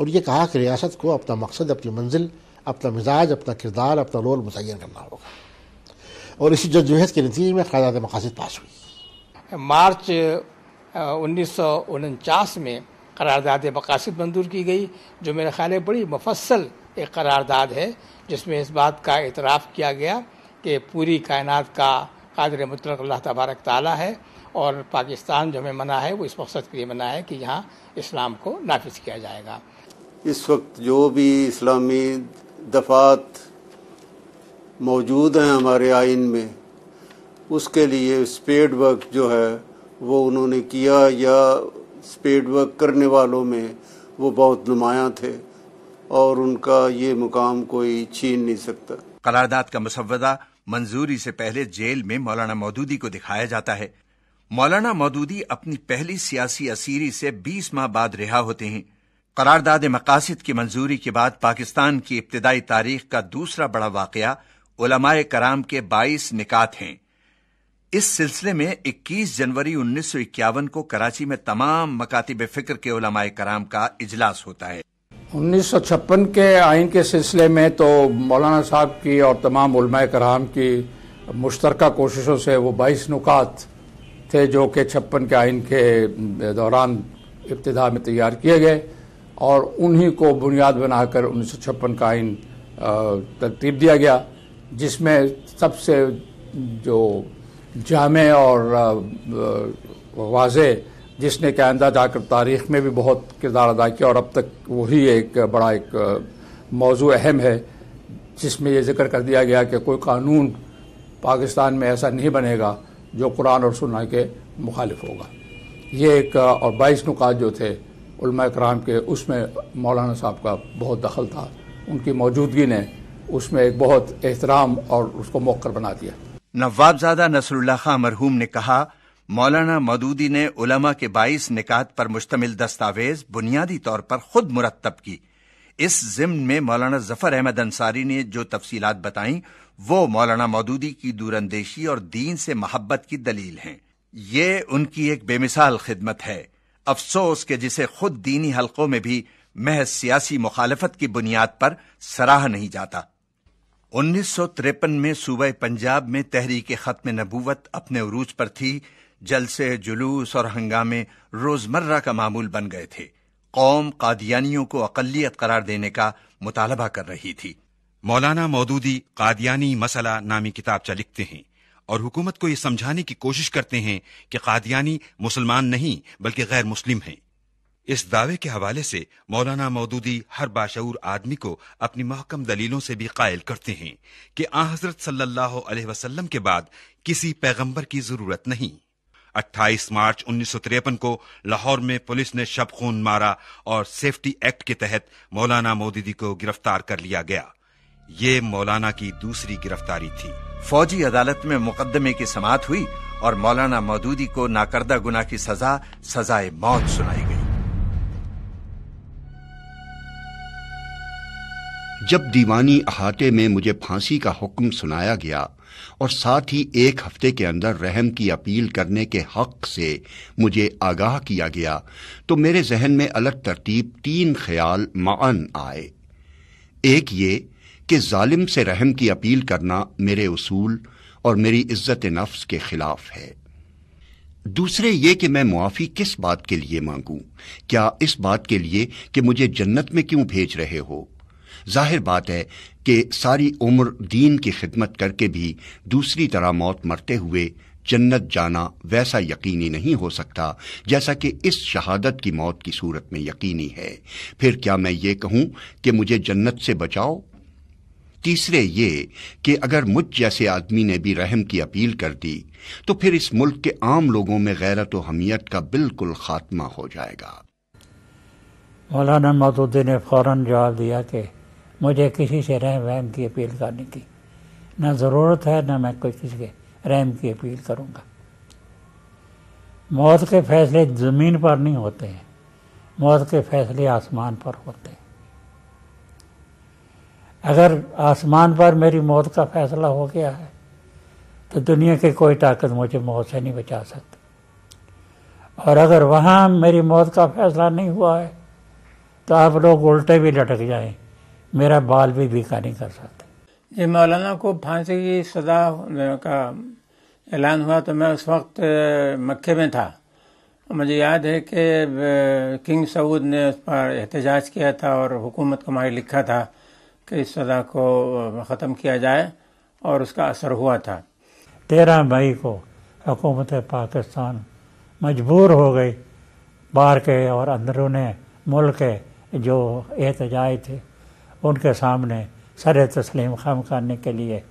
और ये कहा कि रियासत को अपना मकसद अपनी मंजिल अपना मिजाज अपना किरदार अपना रोल मुतन करना होगा और इसी जदोजहद के नतीजे में करारदाद मकासद पास हुई मार्च उन्नीस में करारदाद मकासद मंजूर की गई जो मेरे ख्याल है बड़ी मुफसल एक करारदाद है जिसमें इस बात का एतराफ़ किया गया कि पूरी कायनात का कादर मुतलक अल्लाह तबारक ताली है और पाकिस्तान जो हमें मना है वो इस मकसद के लिए मना है कि यहाँ इस्लाम को नाफिज किया जाएगा इस वक्त जो भी इस्लामी दफात मौजूद हैं हमारे आइन में उसके लिए स्पेड वर्क जो है वो उन्होंने किया या स्पेड वर्क करने वालों में वो बहुत नुमाया थे और उनका ये मुकाम कोई छीन नहीं सकता करारदाद का मसवदा मंजूरी से पहले जेल में मौलाना मौदूदी को दिखाया जाता है मौलाना मौदूदी अपनी पहली सियासी असीरी से 20 माह बाद रिहा होते हैं करारदाद मकासद की मंजूरी के बाद पाकिस्तान की इब्तदाई तारीख का दूसरा बड़ा वाक़ उलमाए कराम के 22 निकात हैं इस सिलसिले में 21 जनवरी 1951 को कराची में तमाम मकातिब फिक्र के उलमाए कराम का इजलास होता है 1956 के आइन के सिलसिले में तो मौलाना साहब की और तमाम उलमाए कराम की मुश्तर कोशिशों से वो बाईस नुकात थे जो कि छप्पन के आइन के दौरान इब्तदा में तैयार किए गए और उन्हीं को बुनियाद बनाकर उन्नीस सौ छप्पन का आइन तरतीब दिया गया जिसमें सबसे जो जामे और वाज जिसने कायदा जाकर तारीख में भी बहुत किरदार अदा किया और अब तक वही एक बड़ा एक मौजू अहम है जिसमें यह जिक्र कर दिया गया कि कोई कानून पाकिस्तान में ऐसा नहीं बनेगा जो कुरान और सुना के मुखालिफ होगा ये एक और बाईस नुकात जो थे कराम के उसमें मौलाना साहब का बहुत दखल था उनकी मौजूदगी ने उसमें एक बहुत एहतराम और उसको मौकर बना दिया नवाबजादा नसरुल्ला खां मरहूम ने कहा मौलाना मदूदी ने उलमा के बाईस निकात पर मुश्तमिल दस्तावेज बुनियादी तौर पर खुद मुरतब की इस जिम्न में मौलाना जफर अहमद अंसारी ने जो तफसीलात बताई वो मौलाना मदूदी की दूरंदेशी और दीन से मोहब्बत की दलील हैं ये उनकी एक बेमिसाल खिदमत है अफसोस के जिसे खुद दीनी हलकों में भी महज सियासी मुखालफत की बुनियाद पर सराह नहीं जाता उन्नीस में सूबह पंजाब में तहरीक ख़त्म नबूवत अपने अरूज पर थी जलसे जुलूस और हंगामे रोज़मर्रा का मामूल बन गए थे कौम कादियानियों को अकलियत करार देने का मुतालबा कर रही थी मौलाना मौदूदी कादियानी मसला नामी चा लिखते हैं और हुकूमत को ये समझाने की कोशिश करते हैं कि कादियानी मुसलमान नहीं बल्कि गैर मुस्लिम हैं इस दावे के हवाले से मौलाना मौदूदी हर बाशूर आदमी को अपनी महकम दलीलों से भी कायल करते हैं कि आ हजरत सल्लल्लाहु अलैहि वसल्लम के बाद किसी पैगंबर की जरूरत नहीं 28 मार्च उन्नीस को लाहौर में पुलिस ने शब खून मारा और सेफ्टी एक्ट के तहत मौलाना मोदी को गिरफ्तार कर लिया गया ये मौलाना की दूसरी गिरफ्तारी थी फौजी अदालत में मुकदमे की समात हुई और मौलाना मौदूदी को नाकर्दा गुना की सजा सजाए मौत सुनाई गई जब दीवानी अहाते में मुझे फांसी का हुक्म सुनाया गया और साथ ही एक हफ्ते के अंदर रहम की अपील करने के हक से मुझे आगाह किया गया तो मेरे जहन में अलग तरतीब तीन ख्याल मान आए एक ये कि जालिम से रहम की अपील करना मेरे उसूल और मेरी इज्जत नफ्स के खिलाफ है दूसरे ये कि मैं मुआफ़ी किस बात के लिए मांगू क्या इस बात के लिए कि मुझे जन्नत में क्यों भेज रहे हो जाहिर बात है कि सारी उम्र दीन की खिदमत करके भी दूसरी तरह मौत मरते हुए जन्नत जाना वैसा यकीनी नहीं हो सकता जैसा कि इस शहादत की मौत की सूरत में यकीनी है फिर क्या मैं ये कहूं कि मुझे जन्नत से बचाओ तीसरे ये कि अगर मुझ जैसे आदमी ने भी रहम की अपील कर दी तो फिर इस मुल्क के आम लोगों में गैरत हमियत का बिल्कुल खात्मा हो जाएगा मौलाना मदुद्दीन ने फौरन जवाब दिया कि मुझे किसी से रहम वहम की अपील करने की ना ज़रूरत है ना मैं कोई किसी के रहम की अपील करूँगा मौत के फैसले ज़मीन पर नहीं होते हैं मौत के फैसले आसमान पर होते हैं अगर आसमान पर मेरी मौत का फैसला हो गया है तो दुनिया की कोई ताकत मुझे मौत से नहीं बचा सकती और अगर वहाँ मेरी मौत का फैसला नहीं हुआ है तो आप लोग उल्टे भी लटक जाएं मेरा बाल भी भीखा नहीं कर सकता जब मौलाना को फांसी की सजा का ऐलान हुआ तो मैं उस वक्त मक्के में था मुझे याद है कि किंग सऊद ने उस पर एहतजाज किया था और हुकूमत को मारे लिखा था कि इस सजा को ख़त्म किया जाए और उसका असर हुआ था तेरह मई को हुकूमत पाकिस्तान मजबूर हो गई बाहर के और अंदरूने मुल्क के जो एहतजाज थे उनके सामने सर तस्लीम खम करने के लिए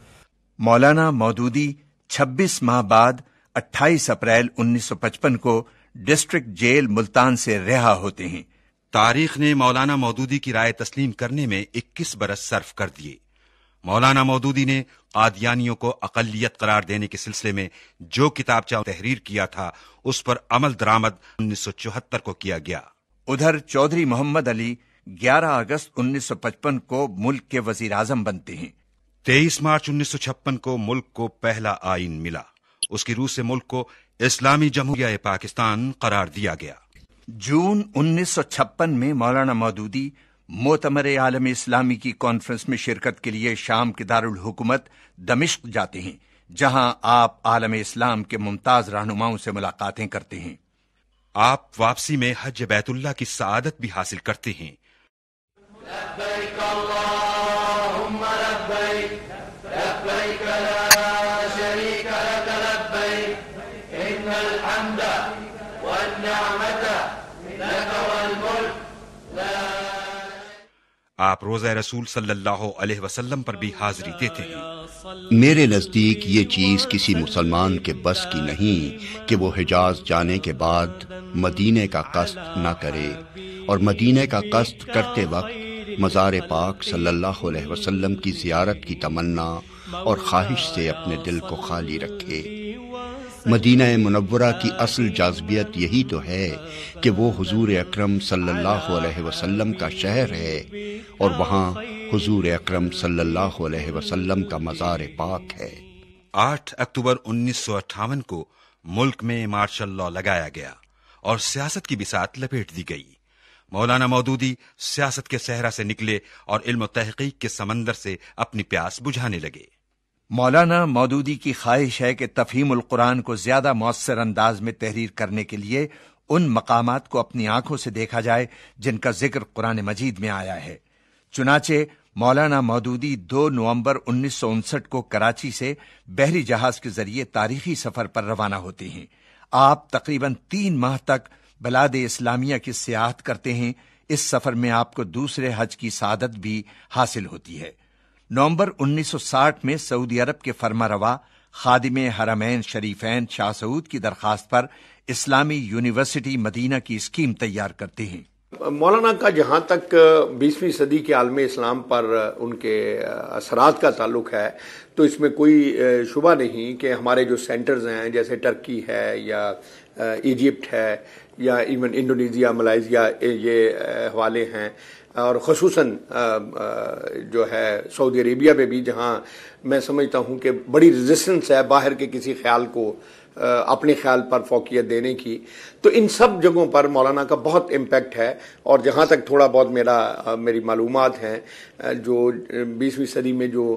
मौलाना मौदूदी 26 माह बाद 28 अप्रैल 1955 को डिस्ट्रिक्ट जेल मुल्तान से रिहा होते हैं तारीख ने मौलाना मौदूदी की राय तस्लीम करने में 21 बरस सर्फ कर दिए मौलाना मौदूदी ने आदियानियों को अकलियत करार देने के सिलसिले में जो किताब चाह तहरीर किया था उस पर अमल दरामद 1974 को किया गया उधर चौधरी मोहम्मद अली 11 अगस्त 1955 को मुल्क के वजीर आजम बनते हैं 23 मार्च 1956 को मुल्क को पहला आइन मिला उसकी रूह से मुल्क को इस्लामी जमहूरिया पाकिस्तान करार दिया गया जून 1956 में मौलाना मौदूदी मोतमर आलम इस्लामी की कॉन्फ्रेंस में शिरकत के लिए शाम के दारुल हुकूमत दमिश्क जाते हैं जहां आप आलम इस्लाम के मुमताज रहनुमाओं से मुलाकातें करते हैं आप वापसी में हज बैतुल्ला की सआदत भी हासिल करते हैं आप रोज़ा रसूल सल्लल्लाहु अलैहि वसल्लम पर भी हाजिरी देते हैं मेरे नज़दीक ये चीज़ किसी मुसलमान के बस की नहीं कि वो हिजाज जाने के बाद मदीने का कष्ट ना करे और मदीने का कष्ट करते वक्त मज़ार पाक सल्लल्लाहु अलैहि वसल्लम की ज़ियारत की तमन्ना और ख्वाहिश से अपने दिल को खाली रखे मदीना मनवरा की असल जाजबियत यही तो है कि वो हुजूर अकरम सल्लल्लाहु अलैहि वसल्लम का शहर है और वहाँ हुजूर अकरम सल्लल्लाहु अलैहि वसल्लम का मज़ार पाक है आठ अक्टूबर उन्नीस को मुल्क में मार्शल लॉ लगाया गया और सियासत की बिसात लपेट दी गई मौलाना मौदूदी सियासत के सहरा से निकले और इल्म तहकीक के समंदर से अपनी प्यास बुझाने लगे मौलाना मौदूदी की ख्वाहिश है कि तफहीमुल कुरान को ज्यादा मौसर अंदाज में तहरीर करने के लिए उन मकामात को अपनी आंखों से देखा जाए जिनका जिक्र कुरान मजीद में आया है चुनाचे मौलाना मौदूदी 2 नवंबर उन्नीस को कराची से बहरी जहाज के जरिए तारीखी सफर पर रवाना होती हैं आप तकरीबन तीन माह तक बलाद इस्लामिया की सियाहत करते हैं इस सफर में आपको दूसरे हज की सादत भी हासिल होती है नवंबर 1960 में सऊदी अरब के फरमारवा खादिम हरमैन शरीफैन शाह सऊद की दरखास्त पर इस्लामी यूनिवर्सिटी मदीना की स्कीम तैयार करते हैं मौलाना का जहाँ तक बीसवीं सदी के आलम इस्लाम पर उनके असरात का ताल्लुक है तो इसमें कोई शुबा नहीं कि हमारे जो सेंटर्स हैं जैसे टर्की है या इजिप्ट है या इवन इंडोनेशिया मलाइजिया ये हवाले हैं और खसूस जो है सऊदी अरेबिया में भी जहाँ मैं समझता हूँ कि बड़ी रजिस्टेंस है बाहर के किसी ख्याल को अपने ख्याल पर फोकियत देने की तो इन सब जगहों पर मौलाना का बहुत इम्पेक्ट है और जहाँ तक थोड़ा बहुत मेरा मेरी मालूम हैं जो बीसवीं सदी में जो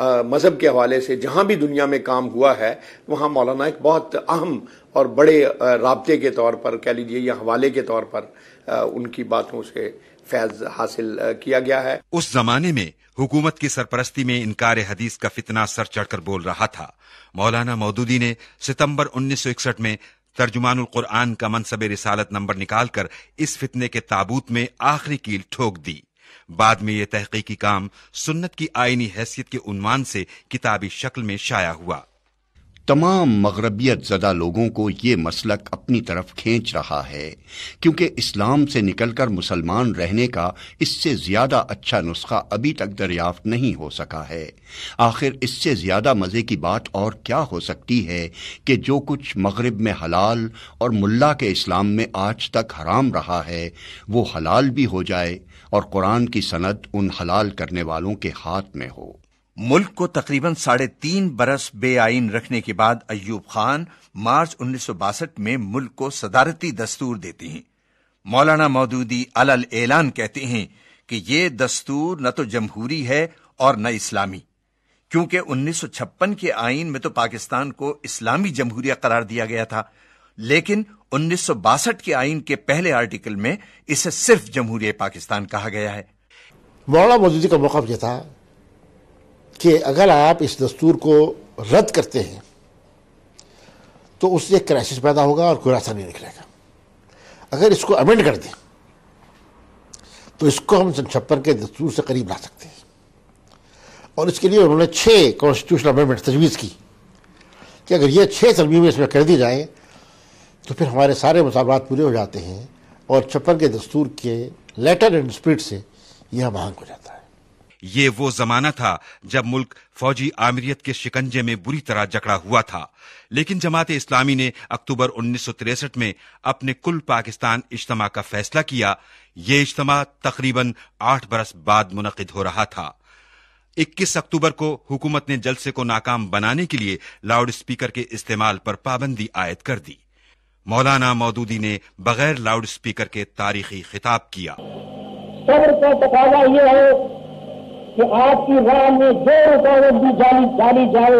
मज़हब के हवाले से जहाँ भी दुनिया में काम हुआ है वहाँ मौलाना एक बहुत अहम और बड़े रबते के तौर पर कह लीजिए या हवाले के तौर पर उनकी बातों से फैज हासिल किया गया है उस जमाने में हुकूमत की सरपरस्ती में इनकार हदीस का फितना सर चढ़कर बोल रहा था मौलाना मौदूदी ने सितंबर 1961 में तर्जुमान कुरान का मनसब रिसालत नंबर निकालकर इस फितने के ताबूत में आखिरी कील ठोक दी बाद में ये तहकीकी काम सुन्नत की आइनी हैसियत के उन्वान से किताबी शक्ल में शाया हुआ तमाम मगरबियत ज़दा लोगों को ये मसलक अपनी तरफ खींच रहा है क्योंकि इस्लाम से निकलकर मुसलमान रहने का इससे ज़्यादा अच्छा नुस्खा अभी तक दरियाफ्त नहीं हो सका है आखिर इससे ज़्यादा मज़े की बात और क्या हो सकती है कि जो कुछ मगरब में हलाल और मुल्ला के इस्लाम में आज तक हराम रहा है वो हलाल भी हो जाए और कुरान की सनद उन हलाल करने वालों के हाथ में हो मुल्क को तकरीबन साढ़े तीन बरस बेआइन रखने के बाद अयूब खान मार्च उन्नीस में मुल्क को सदारती दस्तूर देते हैं मौलाना मौदूदी अलल ऐलान कहते हैं कि ये दस्तूर न तो जमहूरी है और न इस्लामी क्योंकि छप्पन के आइन में तो पाकिस्तान को इस्लामी जमहूरिया करार दिया गया था लेकिन उन्नीस के आईन के पहले आर्टिकल में इसे सिर्फ जमहूरिय पाकिस्तान कहा गया है मौलाना मौजूदी का मौका यह था कि अगर आप इस दस्तूर को रद्द करते हैं तो उससे एक क्राइसिस पैदा होगा और रास्ता नहीं निकलेगा अगर इसको अमेंड कर दें तो इसको हम सन छप्पन के दस्तूर से करीब ला सकते हैं और इसके लिए उन्होंने छः कॉन्स्टिट्यूशनल अमेंडमेंट तजवीज़ की कि अगर ये छः तरमीमें इसमें कर दी जाए तो फिर हमारे सारे मुतालबात पूरे हो जाते हैं और छप्पन के दस्तूर के लेटर एंड स्पिरिट से यह महंग हो जाता है ये वो जमाना था जब मुल्क फौजी आमिरियत के शिकंजे में बुरी तरह जकड़ा हुआ था लेकिन जमात इस्लामी ने अक्टूबर उन्नीस में अपने कुल पाकिस्तान इज्तम का फैसला किया ये इज्तम तकरीबन आठ बरस बाद मुनद हो रहा था 21 अक्टूबर को हुकूमत ने जलसे को नाकाम बनाने के लिए लाउड स्पीकर के इस्तेमाल पर पाबंदी आयद कर दी मौलाना मौदूदी ने बगैर लाउड स्पीकर के तारीखी खिताब किया सब्र का तकाजा ये है कि आपकी राह में जो रुकावट भी जाली डाली जाए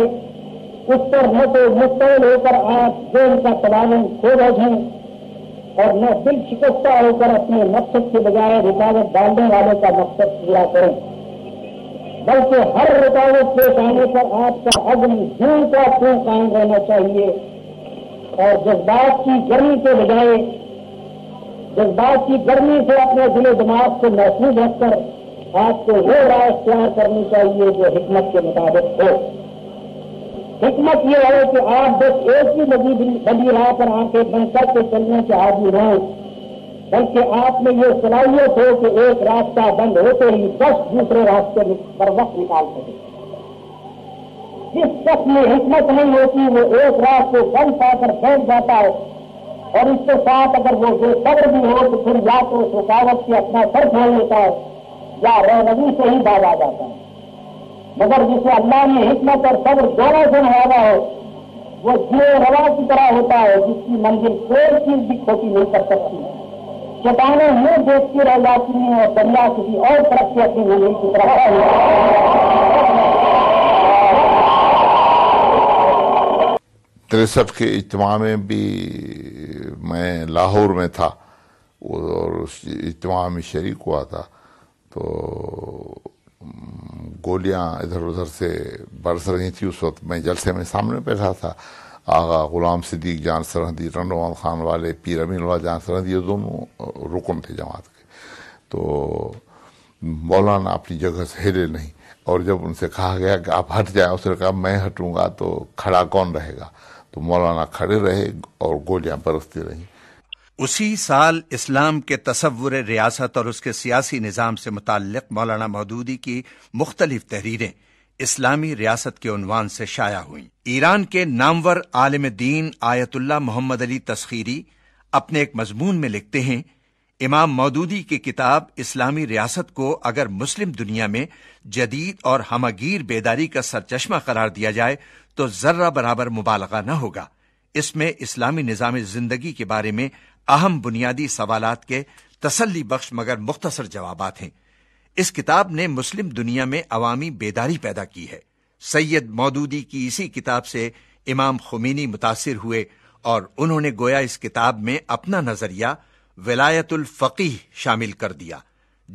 उस पर न तो मुस्तैल होकर आप जेल का तबादन खो बैठें और न दिल शिकस्ता होकर अपने मकसद के बजाय रुकावट डालने वालों का मकसद पूरा करें बल्कि हर रुकावट के आने पर आपका अग्नि जून का क्यों कायम रहना चाहिए और जज्बात की गर्मी के बजाय जज्बात की गर्मी से अपने दिलो दिमाग को महसूस रखकर आपको वो राय तैयार करनी चाहिए जो हिकमत के मुताबिक हो हिकमत यह है कि आप बस एक ही नदी नदी राह पर आंखें बंद करके चलने के आदमी न हो बल्कि आप में ये सलाहियत हो कि एक रास्ता बंद होते ही दस दूसरे रास्ते पर वक्त निकाल सके जिस शख्स में हिकमत नहीं होती वो एक रात को बंद पाकर फेंक जाता है और इसके साथ अगर वो बेसब्र भी हो तो फिर या तो रुकावट से अपना सर खोल लेता है या रैनवी से ही भाग आ जाता है मगर जिसे अल्लाह ने हिकमत और सब्र दोनों से नवाजा है वो जो रवा की तरह होता है जिसकी मंजिल कोई चीज भी खोटी नहीं कर सकती चटाने मुंह देखती रह जाती हैं और दरिया किसी और तरफ से अपनी मंजिल की तरफ तिरसठ के इजतम में भी मैं लाहौर में था और उस इजतम में शरीक हुआ था तो गोलियां इधर उधर से बरस रही थी उस वक्त मैं जलसे में सामने बैठा था आगा गुलाम सिद्दीक जान सरहदी रनोवाल खान वाले पीर अमीनवा जान सरहदी ये दोनों रुकन थे जमात के तो मौलाना अपनी जगह से हिले नहीं और जब उनसे कहा गया कि आप हट जाए उसने कहा मैं हटूंगा तो खड़ा कौन रहेगा तो मौलाना खड़े रहे और गोलियां बरसती रहे उसी साल इस्लाम के तस्वुर रियासत और उसके सियासी निज़ाम से मुतक मौलाना मदूदी की मुख्तलिफ तहरीरें इस्लामी रियासत के उनवान से शाया हुई ईरान के नामवर आलम दीन आयतुल्ला मोहम्मद अली तस्खीरी अपने एक मजमून में लिखते हैं इमाम मौदूदी की किताब इस्लामी रियासत को अगर मुस्लिम दुनिया में जदीद और हमगीर बेदारी का सरचश्मा करार दिया जाए तो जर्रा बराबर मुबालगा न होगा इसमें इस्लामी निज़ाम जिंदगी के बारे में अहम बुनियादी सवाल के तसली बख्श मगर मुख्तर जवाब हैं इस किताब ने मुस्लिम दुनिया में अवामी बेदारी पैदा की है सैयद मौदूदी की इसी किताब से इमाम खुमीनी मुतासर हुए और उन्होंने गोया इस किताब में अपना नजरिया विलायतुल फ़कीह शामिल कर दिया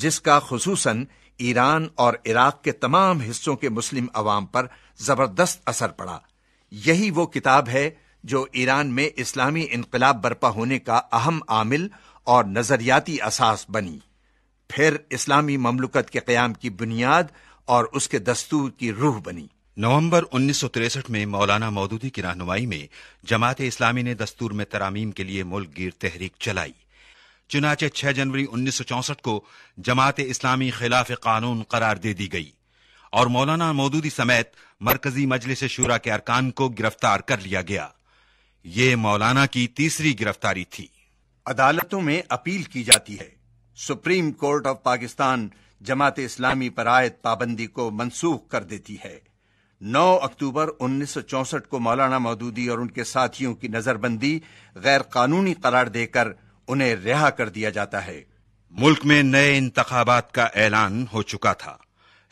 जिसका खसूसन ईरान और इराक के तमाम हिस्सों के मुस्लिम अवाम पर जबरदस्त असर पड़ा यही वो किताब है जो ईरान में इस्लामी इनकलाब बर्पा होने का अहम आमिल और नजरियाती असास बनी फिर इस्लामी ममलुकत के क्याम की बुनियाद और उसके दस्तूर की रूह बनी नवंबर उन्नीस सौ तिरसठ में मौलाना मौदूदी की रहनुमाई में जमात इस्लामी ने दस्तूर में तरामीम के लिए मुल्क गिर तहरीक चलाई चुनाचे 6 जनवरी उन्नीस को जमात इस्लामी खिलाफ कानून करार दे दी गई और मौलाना मौदूदी समेत मरकजी मजलिस शूरा के अरकान को गिरफ्तार कर लिया गया ये मौलाना की तीसरी गिरफ्तारी थी अदालतों में अपील की जाती है Supreme Court of Pakistan Jamaat Islami पर आयत पाबंदी को मनसूख कर देती है 9 अक्टूबर उन्नीस को मौलाना मौदूदी और उनके साथियों की नजरबंदी गैर कानूनी करार देकर उन्हें रिहा कर दिया जाता है मुल्क में नए इंतबात का ऐलान हो चुका था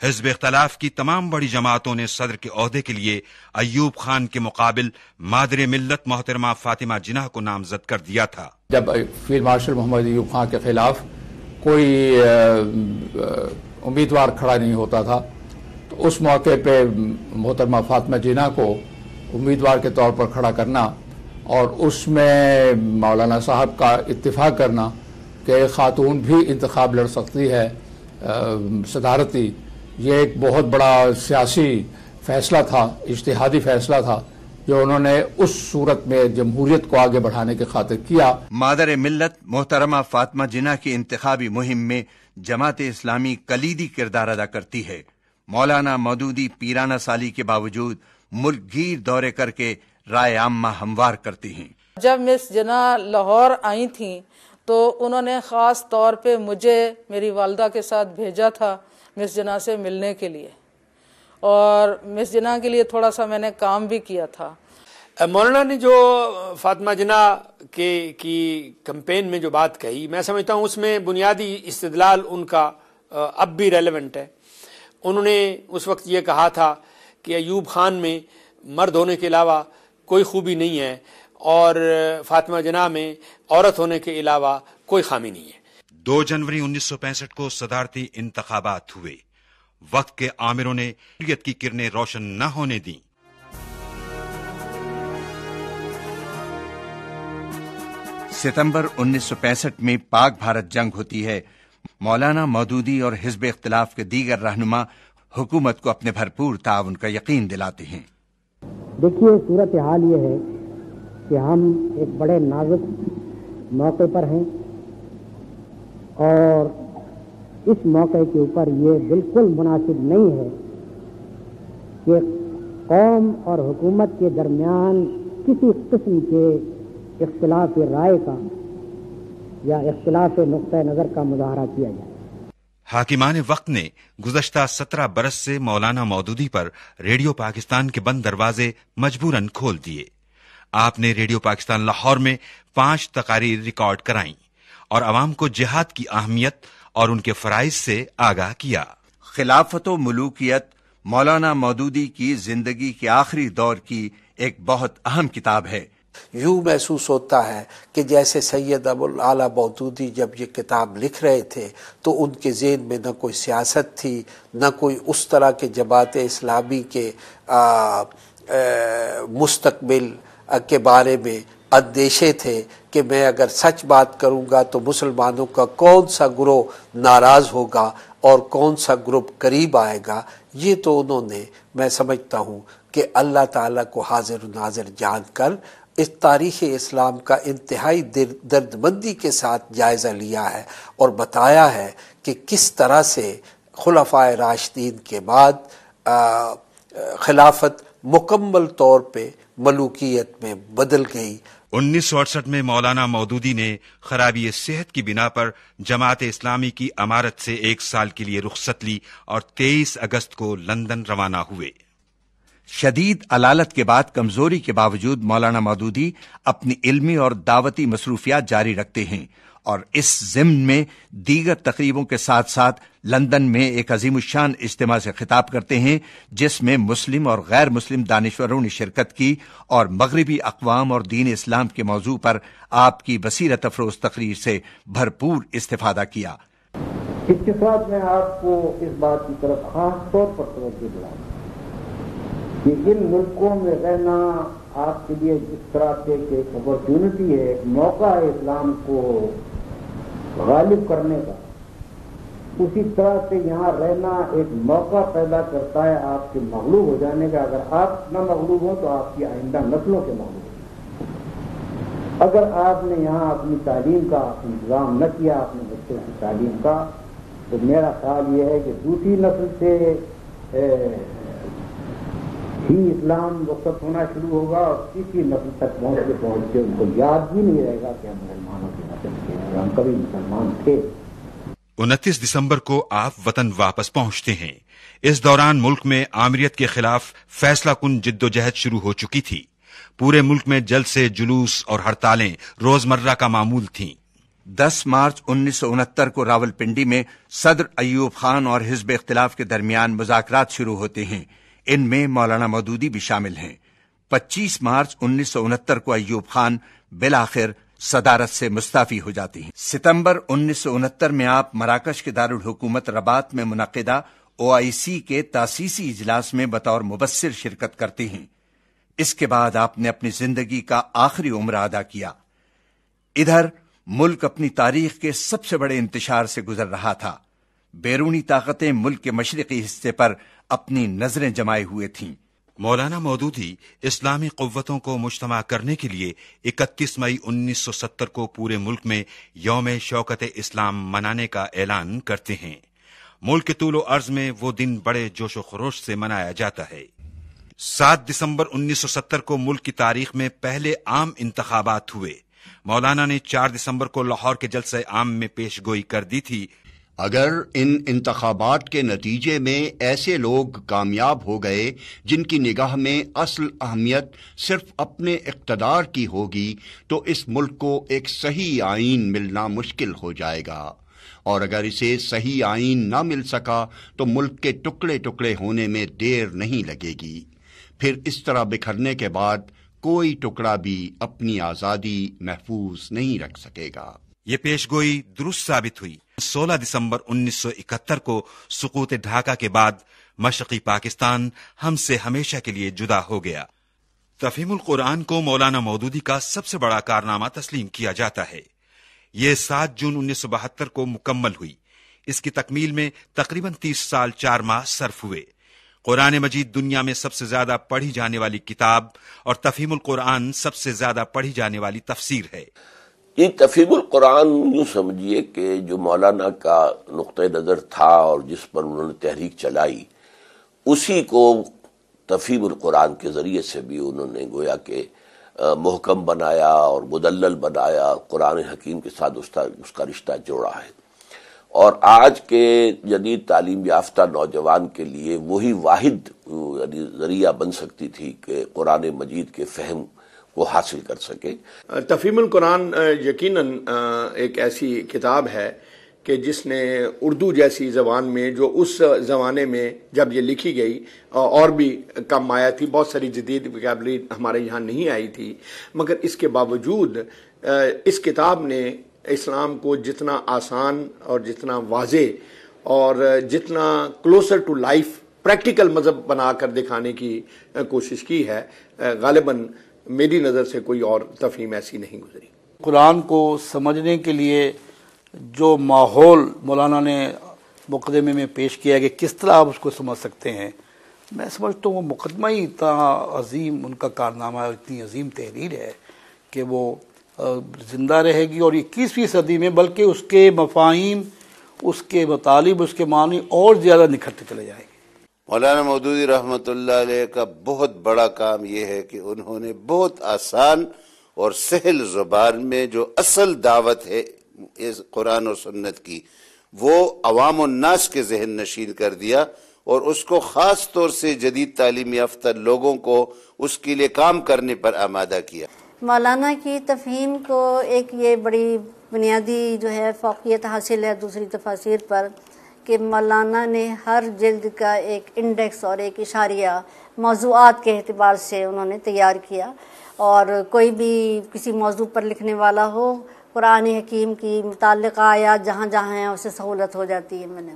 हिजब इख्तलाफ की तमाम बड़ी जमातों ने सदर के अहदे के लिए अयूब खान के मुकाबल मादर मिलत मोहतरमा फातिमा जिना को नामजद कर दिया था जब फील्ड मार्शल मोहम्मद अयूब खान के खिलाफ कोई उम्मीदवार खड़ा नहीं होता था तो उस मौके पर मोहतरमा फातिमा जिना को उम्मीदवार के तौर पर खड़ा करना और उसमें मौलाना साहब का इतफ़ा करना कि ख़ातून भी इंतखब लड़ सकती है सदारती ये एक बहुत बड़ा सियासी फ़ैसला था इश्तिहादी फ़ैसला था जो उन्होंने उस सूरत में जमहूरियत को आगे बढ़ाने के खातिर किया मादर मिलत मोहतरमा फातमा जिना की इंतबी मुहिम में जमात इस्लामी कलीदी किरदार अदा करती है मौलाना मदूदी पीराना साली के बावजूद मुल्क गिर दौरे करके राय आमा हमवार करती हैं जब मिस जना लाहौर आई थी तो उन्होंने ख़ास तौर पे मुझे मेरी वालदा के साथ भेजा था मिस जना से मिलने के लिए और मिस जना के लिए थोड़ा सा मैंने काम भी किया था मौलाना ने जो फातिमा जना के की कंपेन में जो बात कही मैं समझता हूँ उसमें बुनियादी इस्तलाल उनका अब भी रेलिवेंट है उन्होंने उस वक्त ये कहा था कि अयूब खान में मर्द होने के अलावा कोई खूबी नहीं है और फातिमा जना में औरत होने के अलावा कोई खामी नहीं है दो जनवरी 1965 को सदारती इंतबात हुए वक्त के आमिरों ने की किरणें रोशन न होने दी सितंबर 1965 में पाक भारत जंग होती है मौलाना मौदूदी और हिजब इख्तलाफ के दीगर रहनुमा हुकूमत को अपने भरपूर ताउन का यकीन दिलाते हैं देखिए सूरत हाल ये है कि हम एक बड़े नाजुक मौके पर हैं और इस मौके के ऊपर ये बिल्कुल मुनासिब नहीं है कि कौम और हुकूमत के दरमियान किसी किस्म के इख्तलाफ राय का या इख्तलाफ नुक़ नज़र का मुजाहरा किया जाए हाकिमान वक्त ने गुजश्ता सत्रह बरस से मौलाना मौदूदी पर रेडियो पाकिस्तान के बंद दरवाजे मजबूरन खोल दिए आपने रेडियो पाकिस्तान लाहौर में पांच तकारीर रिकॉर्ड कराई और आवाम को जिहाद की अहमियत और उनके फरज से आगाह किया खिलाफत मलूकियत मौलाना मौदूदी की जिंदगी के आखिरी दौर की एक बहुत अहम किताब है यूँ महसूस होता है कि जैसे सैयद अबुल मौदूदी जब ये किताब लिख रहे थे तो उनके जेन में न कोई सियासत थी न कोई उस तरह के जमात इस्लामी के मुस्तबिल मुस्तकबिल के बारे में अंदेशे थे कि मैं अगर सच बात करूंगा तो मुसलमानों का कौन सा ग्रोह नाराज़ होगा और कौन सा ग्रुप करीब आएगा ये तो उन्होंने मैं समझता हूँ कि अल्लाह ताला को हाजिर नाजिर जान कर इस तारीख इस्लाम का इंतहाई दर्दमंदी के साथ जायज़ा लिया है और बताया है कि किस तरह से खुलफा राशदीन के बाद खिलाफत मुकम्मल तौर पर मलूकियत में बदल गई उन्नीस सौ अड़सठ में मौलाना मौदूदी ने खराबी सेहत की बिना पर जमात इस्लामी की अमारत से एक साल के लिए रुख्सत ली और तेईस अगस्त को लंदन रवाना हुए शदीद अलालत के बाद कमजोरी के बावजूद मौलाना मदूदी अपनी इल्मी और दावती मसरूफियात जारी रखते हैं और इस जिम्न में दीगर तकरीबों के साथ साथ लंदन में एक अजीम शान इज्तम से खिताब करते हैं जिसमें मुस्लिम और गैर मुस्लिम दानश्वरों ने शिरकत की और मगरबी अकवाम और दीन इस्लाम के मौजू पर आपकी बसीरत अफरोज तकरीर से भरपूर इस्तादा किया इसके साथ मैं आपको इस बात की तरफ खास तौर पर तवज्जो दिलाऊंगा कि इन मुल्कों में रहना आपके लिए जिस तरह से एक अपॉर्चुनिटी है एक मौका है इस्लाम को गालिब करने का उसी तरह से यहाँ रहना एक मौका पैदा करता है आपके मगलूब हो जाने का अगर आप न मगलूब हो तो आपकी आइंदा नस्लों के मगलूब अगर आपने यहाँ अपनी तालीम का इंतजाम न किया अपने बच्चों की तालीम का तो मेरा ख्याल यह है कि दूसरी नस्ल से ही इस्लाम वक्त होना शुरू होगा और किसी नस्ल तक पहुंचते पहुंचते उनको याद भी नहीं रहेगा कि हम मुसलमानों के नस्ल थे हम कभी मुसलमान थे उनतीस दिसंबर को आप वतन वापस पहुंचते हैं इस दौरान मुल्क में आमरीत के खिलाफ फैसला कुन जिद्दोजहद शुरू हो चुकी थी पूरे मुल्क में जल से जुलूस और हड़तालें रोजमर्रा का मामूल थीं 10 मार्च उन्नीस को रावलपिंडी में सदर अयूब खान और हिजब इख्तलाफ के दरमियान मुजाकर शुरू होते हैं इनमें मौलाना मदूदी भी शामिल हैं 25 मार्च उन्नीस को अयूब खान बिलाखिर सदारत से मुस्ताफी हो जाती हैं सितंबर उन्नीस में आप मराकश के दारुल हुकूमत रबात में मुनदा ओआईसी के तासीसी इजलास में बतौर मुबसर शिरकत करती हैं इसके बाद आपने अपनी जिंदगी का आखिरी उम्र अदा किया इधर मुल्क अपनी तारीख के सबसे बड़े इंतजार से गुजर रहा था बैरूनी ताकतें मुल्क के मशरकी हिस्से पर अपनी नजरें जमाए हुए थीं मौलाना मौदूदी इस्लामी कुवतों को मुश्तमा करने के लिए 31 मई 1970 को पूरे मुल्क में यौम शौकत इस्लाम मनाने का ऐलान करते हैं मुल्क के तूलो अर्ज में वो दिन बड़े जोश खरोश से मनाया जाता है 7 दिसंबर 1970 को मुल्क की तारीख में पहले आम इंतबात हुए मौलाना ने 4 दिसंबर को लाहौर के जलसे आम में पेश गोई कर दी थी अगर इन इंतबात के नतीजे में ऐसे लोग कामयाब हो गए जिनकी निगाह में असल अहमियत सिर्फ अपने इकतदार की होगी तो इस मुल्क को एक सही आइन मिलना मुश्किल हो जाएगा और अगर इसे सही आइन न मिल सका तो मुल्क के टुकड़े टुकड़े होने में देर नहीं लगेगी फिर इस तरह बिखरने के बाद कोई टुकड़ा भी अपनी आज़ादी महफूज नहीं रख सकेगा ये पेशगोई दुरुस्त साबित हुई 16 दिसंबर 1971 को सुकूत ढाका के बाद मशरकी पाकिस्तान हमसे हमेशा के लिए जुदा हो गया तफीमुल कुरान को मौलाना मौदूदी का सबसे बड़ा कारनामा तस्लीम किया जाता है यह सात जून उन्नीस सौ बहत्तर को मुकम्मल हुई इसकी तकमील में तकरीबन तीस साल चार माह सर्फ हुए कुरान मजीद दुनिया में सबसे ज्यादा पढ़ी जाने वाली किताब और तफीमुल कुरान सबसे ज्यादा पढ़ी जाने वाली तफसीर है ये तफीमुल कुरान यूं समझिए कि जो मौलाना का नुक़ नज़र था और जिस पर उन्होंने तहरीक चलाई उसी को तफीमुल कुरान के ज़रिए से भी उन्होंने गोया के महकम बनाया और मुदल बनाया कुरान हकीम के साथ उसका उसका रिश्ता जोड़ा है और आज के जदीद तालीम याफ्ता नौजवान के लिए वही वाहिद जरिया बन सकती थी कि कुरान मजीद के फहम वो हासिल कर सके तफीमुल कुरान यकीनन एक ऐसी किताब है कि जिसने उर्दू जैसी ज़बान में जो उस ज़माने में जब ये लिखी गई और भी कम आया थी बहुत सारी जदीद वैबलरी हमारे यहाँ नहीं आई थी मगर इसके बावजूद इस किताब ने इस्लाम को जितना आसान और जितना वाज और जितना क्लोसर टू लाइफ प्रैक्टिकल मज़हब बनाकर दिखाने की कोशिश की है गालिबा मेरी नज़र से कोई और तफहीम ऐसी नहीं गुजरी कुरान को समझने के लिए जो माहौल मौलाना ने मुकदमे में पेश किया कि किस तरह आप उसको समझ सकते हैं मैं समझता हूँ वो मुकदमा ही इतना अजीम उनका कारनामा है इतनी अजीम तहरीर है कि वो ज़िंदा रहेगी और इक्कीसवीं सदी में बल्कि उसके मफाहिम उसके मतलब उसके मानी और ज़्यादा निखरते चले जाएंगे मौलाना मदूदी रहमत का बहुत बड़ा काम यह है कि उन्होंने बहुत आसान और सहल ज़ुबान में जो असल दावत है इस कुरान और सुन्नत की वो अवाम नास के जहन नशीन कर दिया और उसको ख़ास तौर से जदीद तालीम याफ्तर लोगों को उसके लिए काम करने पर आमादा किया मौलाना की तफहीम को एक ये बड़ी बुनियादी जो है फोकियत हासिल है दूसरी तफासिर पर कि मौलाना ने हर जल्द का एक इंडेक्स और एक इशारिया मौजूद के अतबार से उन्होंने तैयार किया और कोई भी किसी मौजू पर लिखने वाला हो कुरान हकीम की मुतल आया जहाँ जहाँ हैं उसे सहूलत हो जाती है मैंने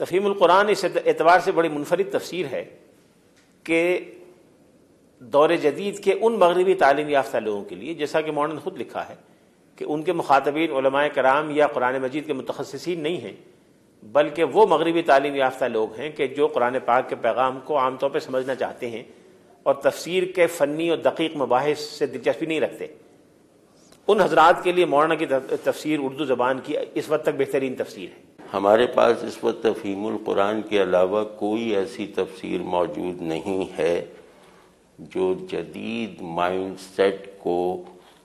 तफीमकुरान इस एतबार से बड़ी मुनफरद तफसीर है कि दौर जदीद के उन मगरबी तालीम याफ्ता लोगों के लिए जैसा कि मॉडर्न खुद लिखा है कि उनके मुखातबीन कराम या कुरान मजीद के मुतसिन नहीं हैं बल्कि वो मगरबी तालीम याफ्ता लोग हैं कि जो कुरान पाक के पैगाम को आमतौर पर समझना चाहते हैं और तफसीर के फ़नी और दकीक मुबाद से दिलचस्पी नहीं रखते उन हजरात के लिए मौलाना की तफसीर उर्दू ज़बान की इस वक्त तक बेहतरीन तफसीर है हमारे पास इस वक्त तफीमुल कुरान के अलावा कोई ऐसी तफसीर मौजूद नहीं है जो जदीद माइंड सेट को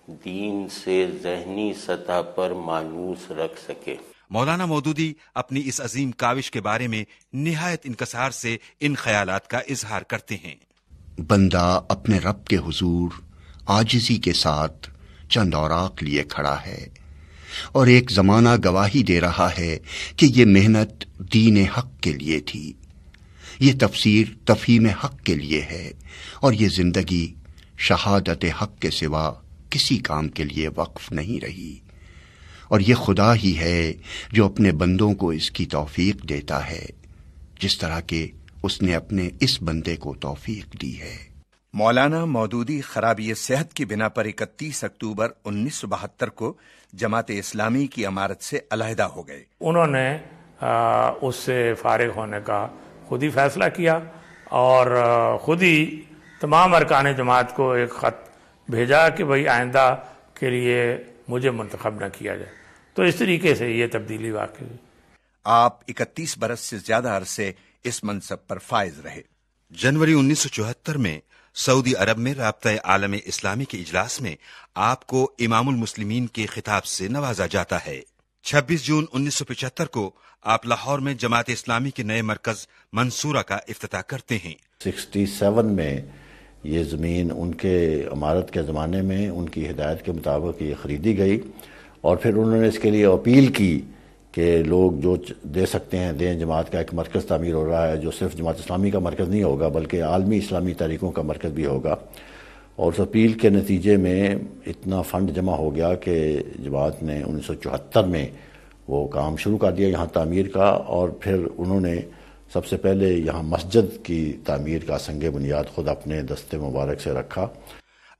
दीन से जहनी सतह पर मानूस रख सके मौलाना मोदूदी अपनी इस अजीम काविश के बारे में निहायत इनकसार से इन ख्याल का इजहार करते हैं बंदा अपने रब के हजूर आजिजी के साथ चंद औराक लिए खड़ा है और एक जमाना गवाही दे रहा है कि ये मेहनत दीन हक के लिए थी ये तफसीर तफहीम हक के लिए है और ये जिंदगी शहादत हक के सिवा किसी काम के लिए वक्फ नहीं रही और ये खुदा ही है जो अपने बंदों को इसकी तौफीक देता है जिस तरह के उसने अपने इस बंदे को तौफीक दी है मौलाना मौदूदी खराबी सेहत की बिना पर 31 अक्टूबर बहत्तर को जमात इस्लामी की इमारत से अलहदा हो गए उन्होंने उससे फारिग होने का खुद ही फैसला किया और खुद ही तमाम अरकान जमात को एक ख़त भेजा कि भाई आइंदा के लिए मुझे मंतखब न किया जाए तो इस तरीके से ये तब्दीली वाकई आप 31 बरस से ज्यादा अरसे इस मनसब पर फायज रहे जनवरी 1974 में सऊदी अरब में रबता आलम इस्लामी के इजलास में आपको इमामुल मुस्लिमीन के खिताब से नवाजा जाता है 26 जून 1975 को आप लाहौर में जमात इस्लामी के नए मरकज मंसूरा का अफ्ताह करते हैं 67 में ये ज़मीन उनके अमारत के ज़माने में उनकी हिदायत के मुताबिक ये ख़रीदी गई और फिर उन्होंने इसके लिए अपील की कि लोग जो दे सकते हैं दें जमात का एक मरकज़ तमीर हो रहा है जो सिर्फ जमात इस्लामी का मरकज़ नहीं होगा बल्कि आलमी इस्लामी तरीक़ों का मरकज़ भी होगा और उस अपील के नतीजे में इतना फ़ंड जमा हो गया कि जमात ने उन्नीस सौ चौहत्तर में वो काम शुरू कर दिया यहाँ तमीर का और फिर उन्होंने सबसे पहले यहाँ मस्जिद की तमीर का संग बुनियाद खुद अपने दस्ते मुबारक से रखा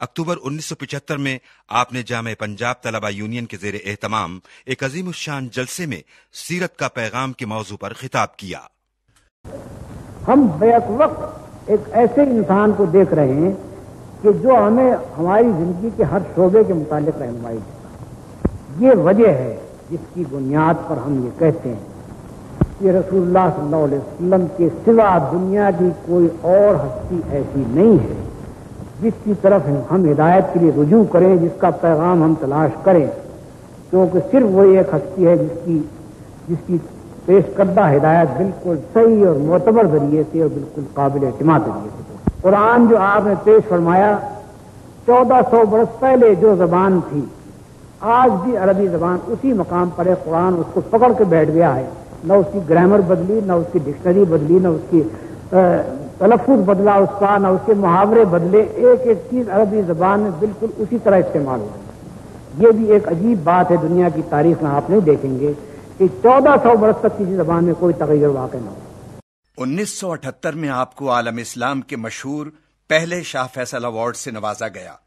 अक्टूबर 1975 में आपने जाम पंजाब तलबा यूनियन के जेर एहतमाम एक अजीम शान जलसे में सीरत का पैगाम के मौजू पर खिताब किया हम बेत वक्त एक ऐसे इंसान को देख रहे हैं कि जो हमें हमारी जिंदगी के हर शोबे के मुतालिक रहनमाई देता ये वजह है जिसकी बुनियाद पर हम ये कहते हैं ये रसूलुल्लाह सल्लल्लाहु अलैहि वसल्लम के सिवा दुनिया की कोई और हस्ती ऐसी नहीं है जिसकी तरफ हम हिदायत के लिए रुजू करें जिसका पैगाम हम तलाश करें क्योंकि सिर्फ वो एक हस्ती है जिसकी जिसकी पेश करदा हिदायत बिल्कुल सही और मोतबर जरिए से और बिल्कुल काबिल अतमाद जरिए से कुरान जो आपने पेश फरमाया चौदह सौ बरस पहले जो जबान थी आज भी अरबी जबान उसी मकाम पर है कुरान उसको पकड़ के बैठ गया है ना उसकी ग्रामर बदली ना उसकी डिक्शनरी बदली ना उसकी तलफुज बदला उसका ना उसके मुहावरे बदले एक एक चीज़ अरबी ज़बान में बिल्कुल उसी तरह इस्तेमाल हुआ ये भी एक अजीब बात है दुनिया की तारीख में आप नहीं देखेंगे कि चौदह सौ बरस तक किसी जबान में कोई तगैर वाक़ ना हो अठहत्तर में आपको आलम इस्लाम के मशहूर पहले शाह फैसल अवार्ड से नवाजा गया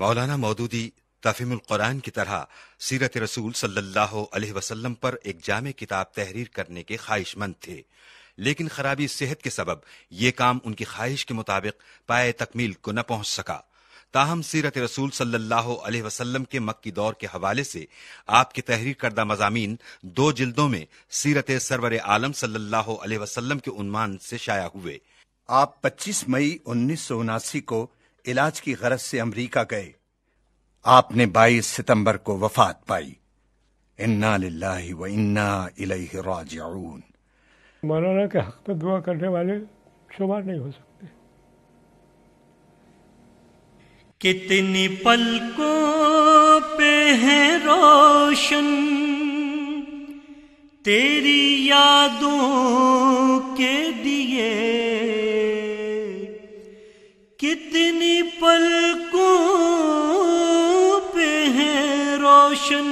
मौलाना मौदूदी तफीम कुरान की तरह सीरत रसूल सल्लल्लाहु अलैहि वसल्लम पर एक जाम किताब तहरीर करने के ख्वाहिशमंद थे लेकिन खराबी सेहत के सबब ये काम उनकी ख्वाहिश के मुताबिक पाए तकमील को न पहुंच सका ताहम सीरत रसूल सल्लल्लाहु अलैहि वसल्लम के मक्की दौर के हवाले से आपके तहरीर करदा मजामीन दो जिल्दों में सीरत सरवर आलम सल्लल्लाहु अलैहि वसल्लम के उन्मान से शाया हुए आप 25 मई उन्नीस को इलाज की गरज से अमरीका गए आपने 22 सितंबर को वफात पाई इन्ना लिल्लाहि व इन्ना इलैहि राजिऊन मौलाना के हक पर दुआ करने वाले शुमार नहीं हो सकते कितनी पलकों पे है रोशन तेरी यादों के दिए कितनी पलकों रोशन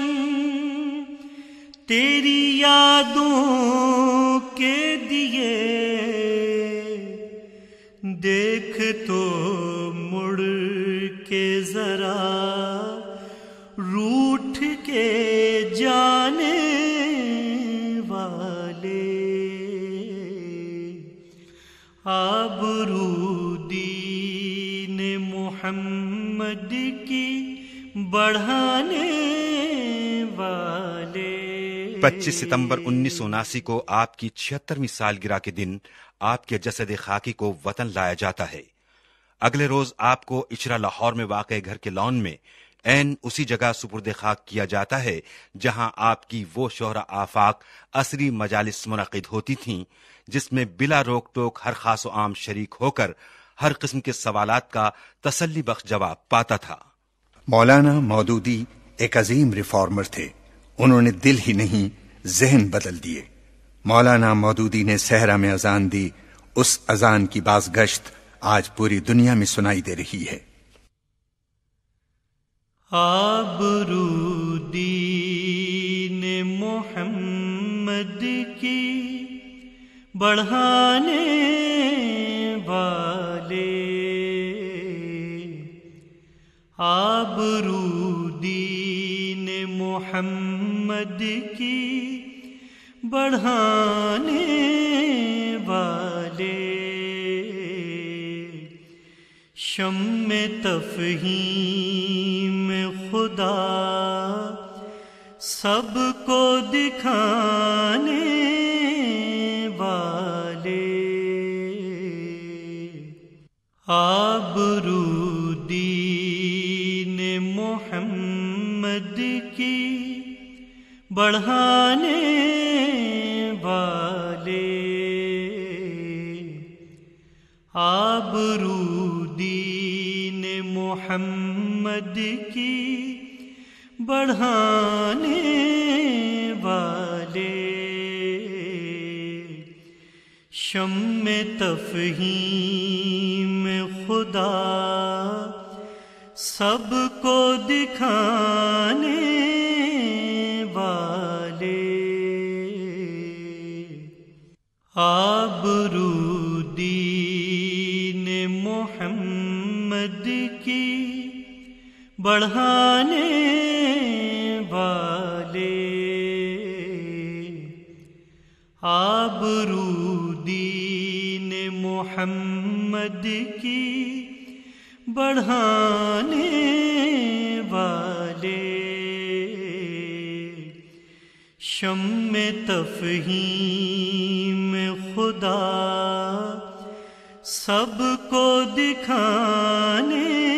तेरी यादों के दिए देख तो मुड़ के जरा रूठ के जाने वाले रूदी दीन मोहम्मद की बढ़ाने पच्चीस सितंबर उन्नीस को आपकी छिहत्तरवीं सालगिरह के दिन आपके जसद खाकी को वतन लाया जाता है अगले रोज आपको इचरा लाहौर में वाक़ घर के लॉन में एन उसी जगह सुपुर्द खाक किया जाता है जहां आपकी वो शोहरा आफाक असरी मजालिस मुनद होती थीं जिसमें बिला रोक टोक हर खास आम शरीक होकर हर किस्म के सवाल का तसली बख्श जवाब पाता था मौलाना मौदूदी एक अजीम रिफॉर्मर थे उन्होंने दिल ही नहीं जहन बदल दिए मौलाना मौदूदी ने सहरा में अजान दी उस अजान की बाजगश्त आज पूरी दुनिया में सुनाई दे रही है आबरूदीन मोहम्मद की बढ़ाने मोहम्मद की बढ़ाने वाले शम तफहीम खुदा सबको दिखाने वाले आ बढ़ाने वाले आबरू दीन मोहम्मद की बढ़ाने वाले शम तफहीम खुदा सबको दिखाने आबरू दीन मोहम्मद की बढ़ाने वाले आबरू दीन मोहम्मद की बढ़ाने वाले शम में तफहीम खुदा सबको दिखाने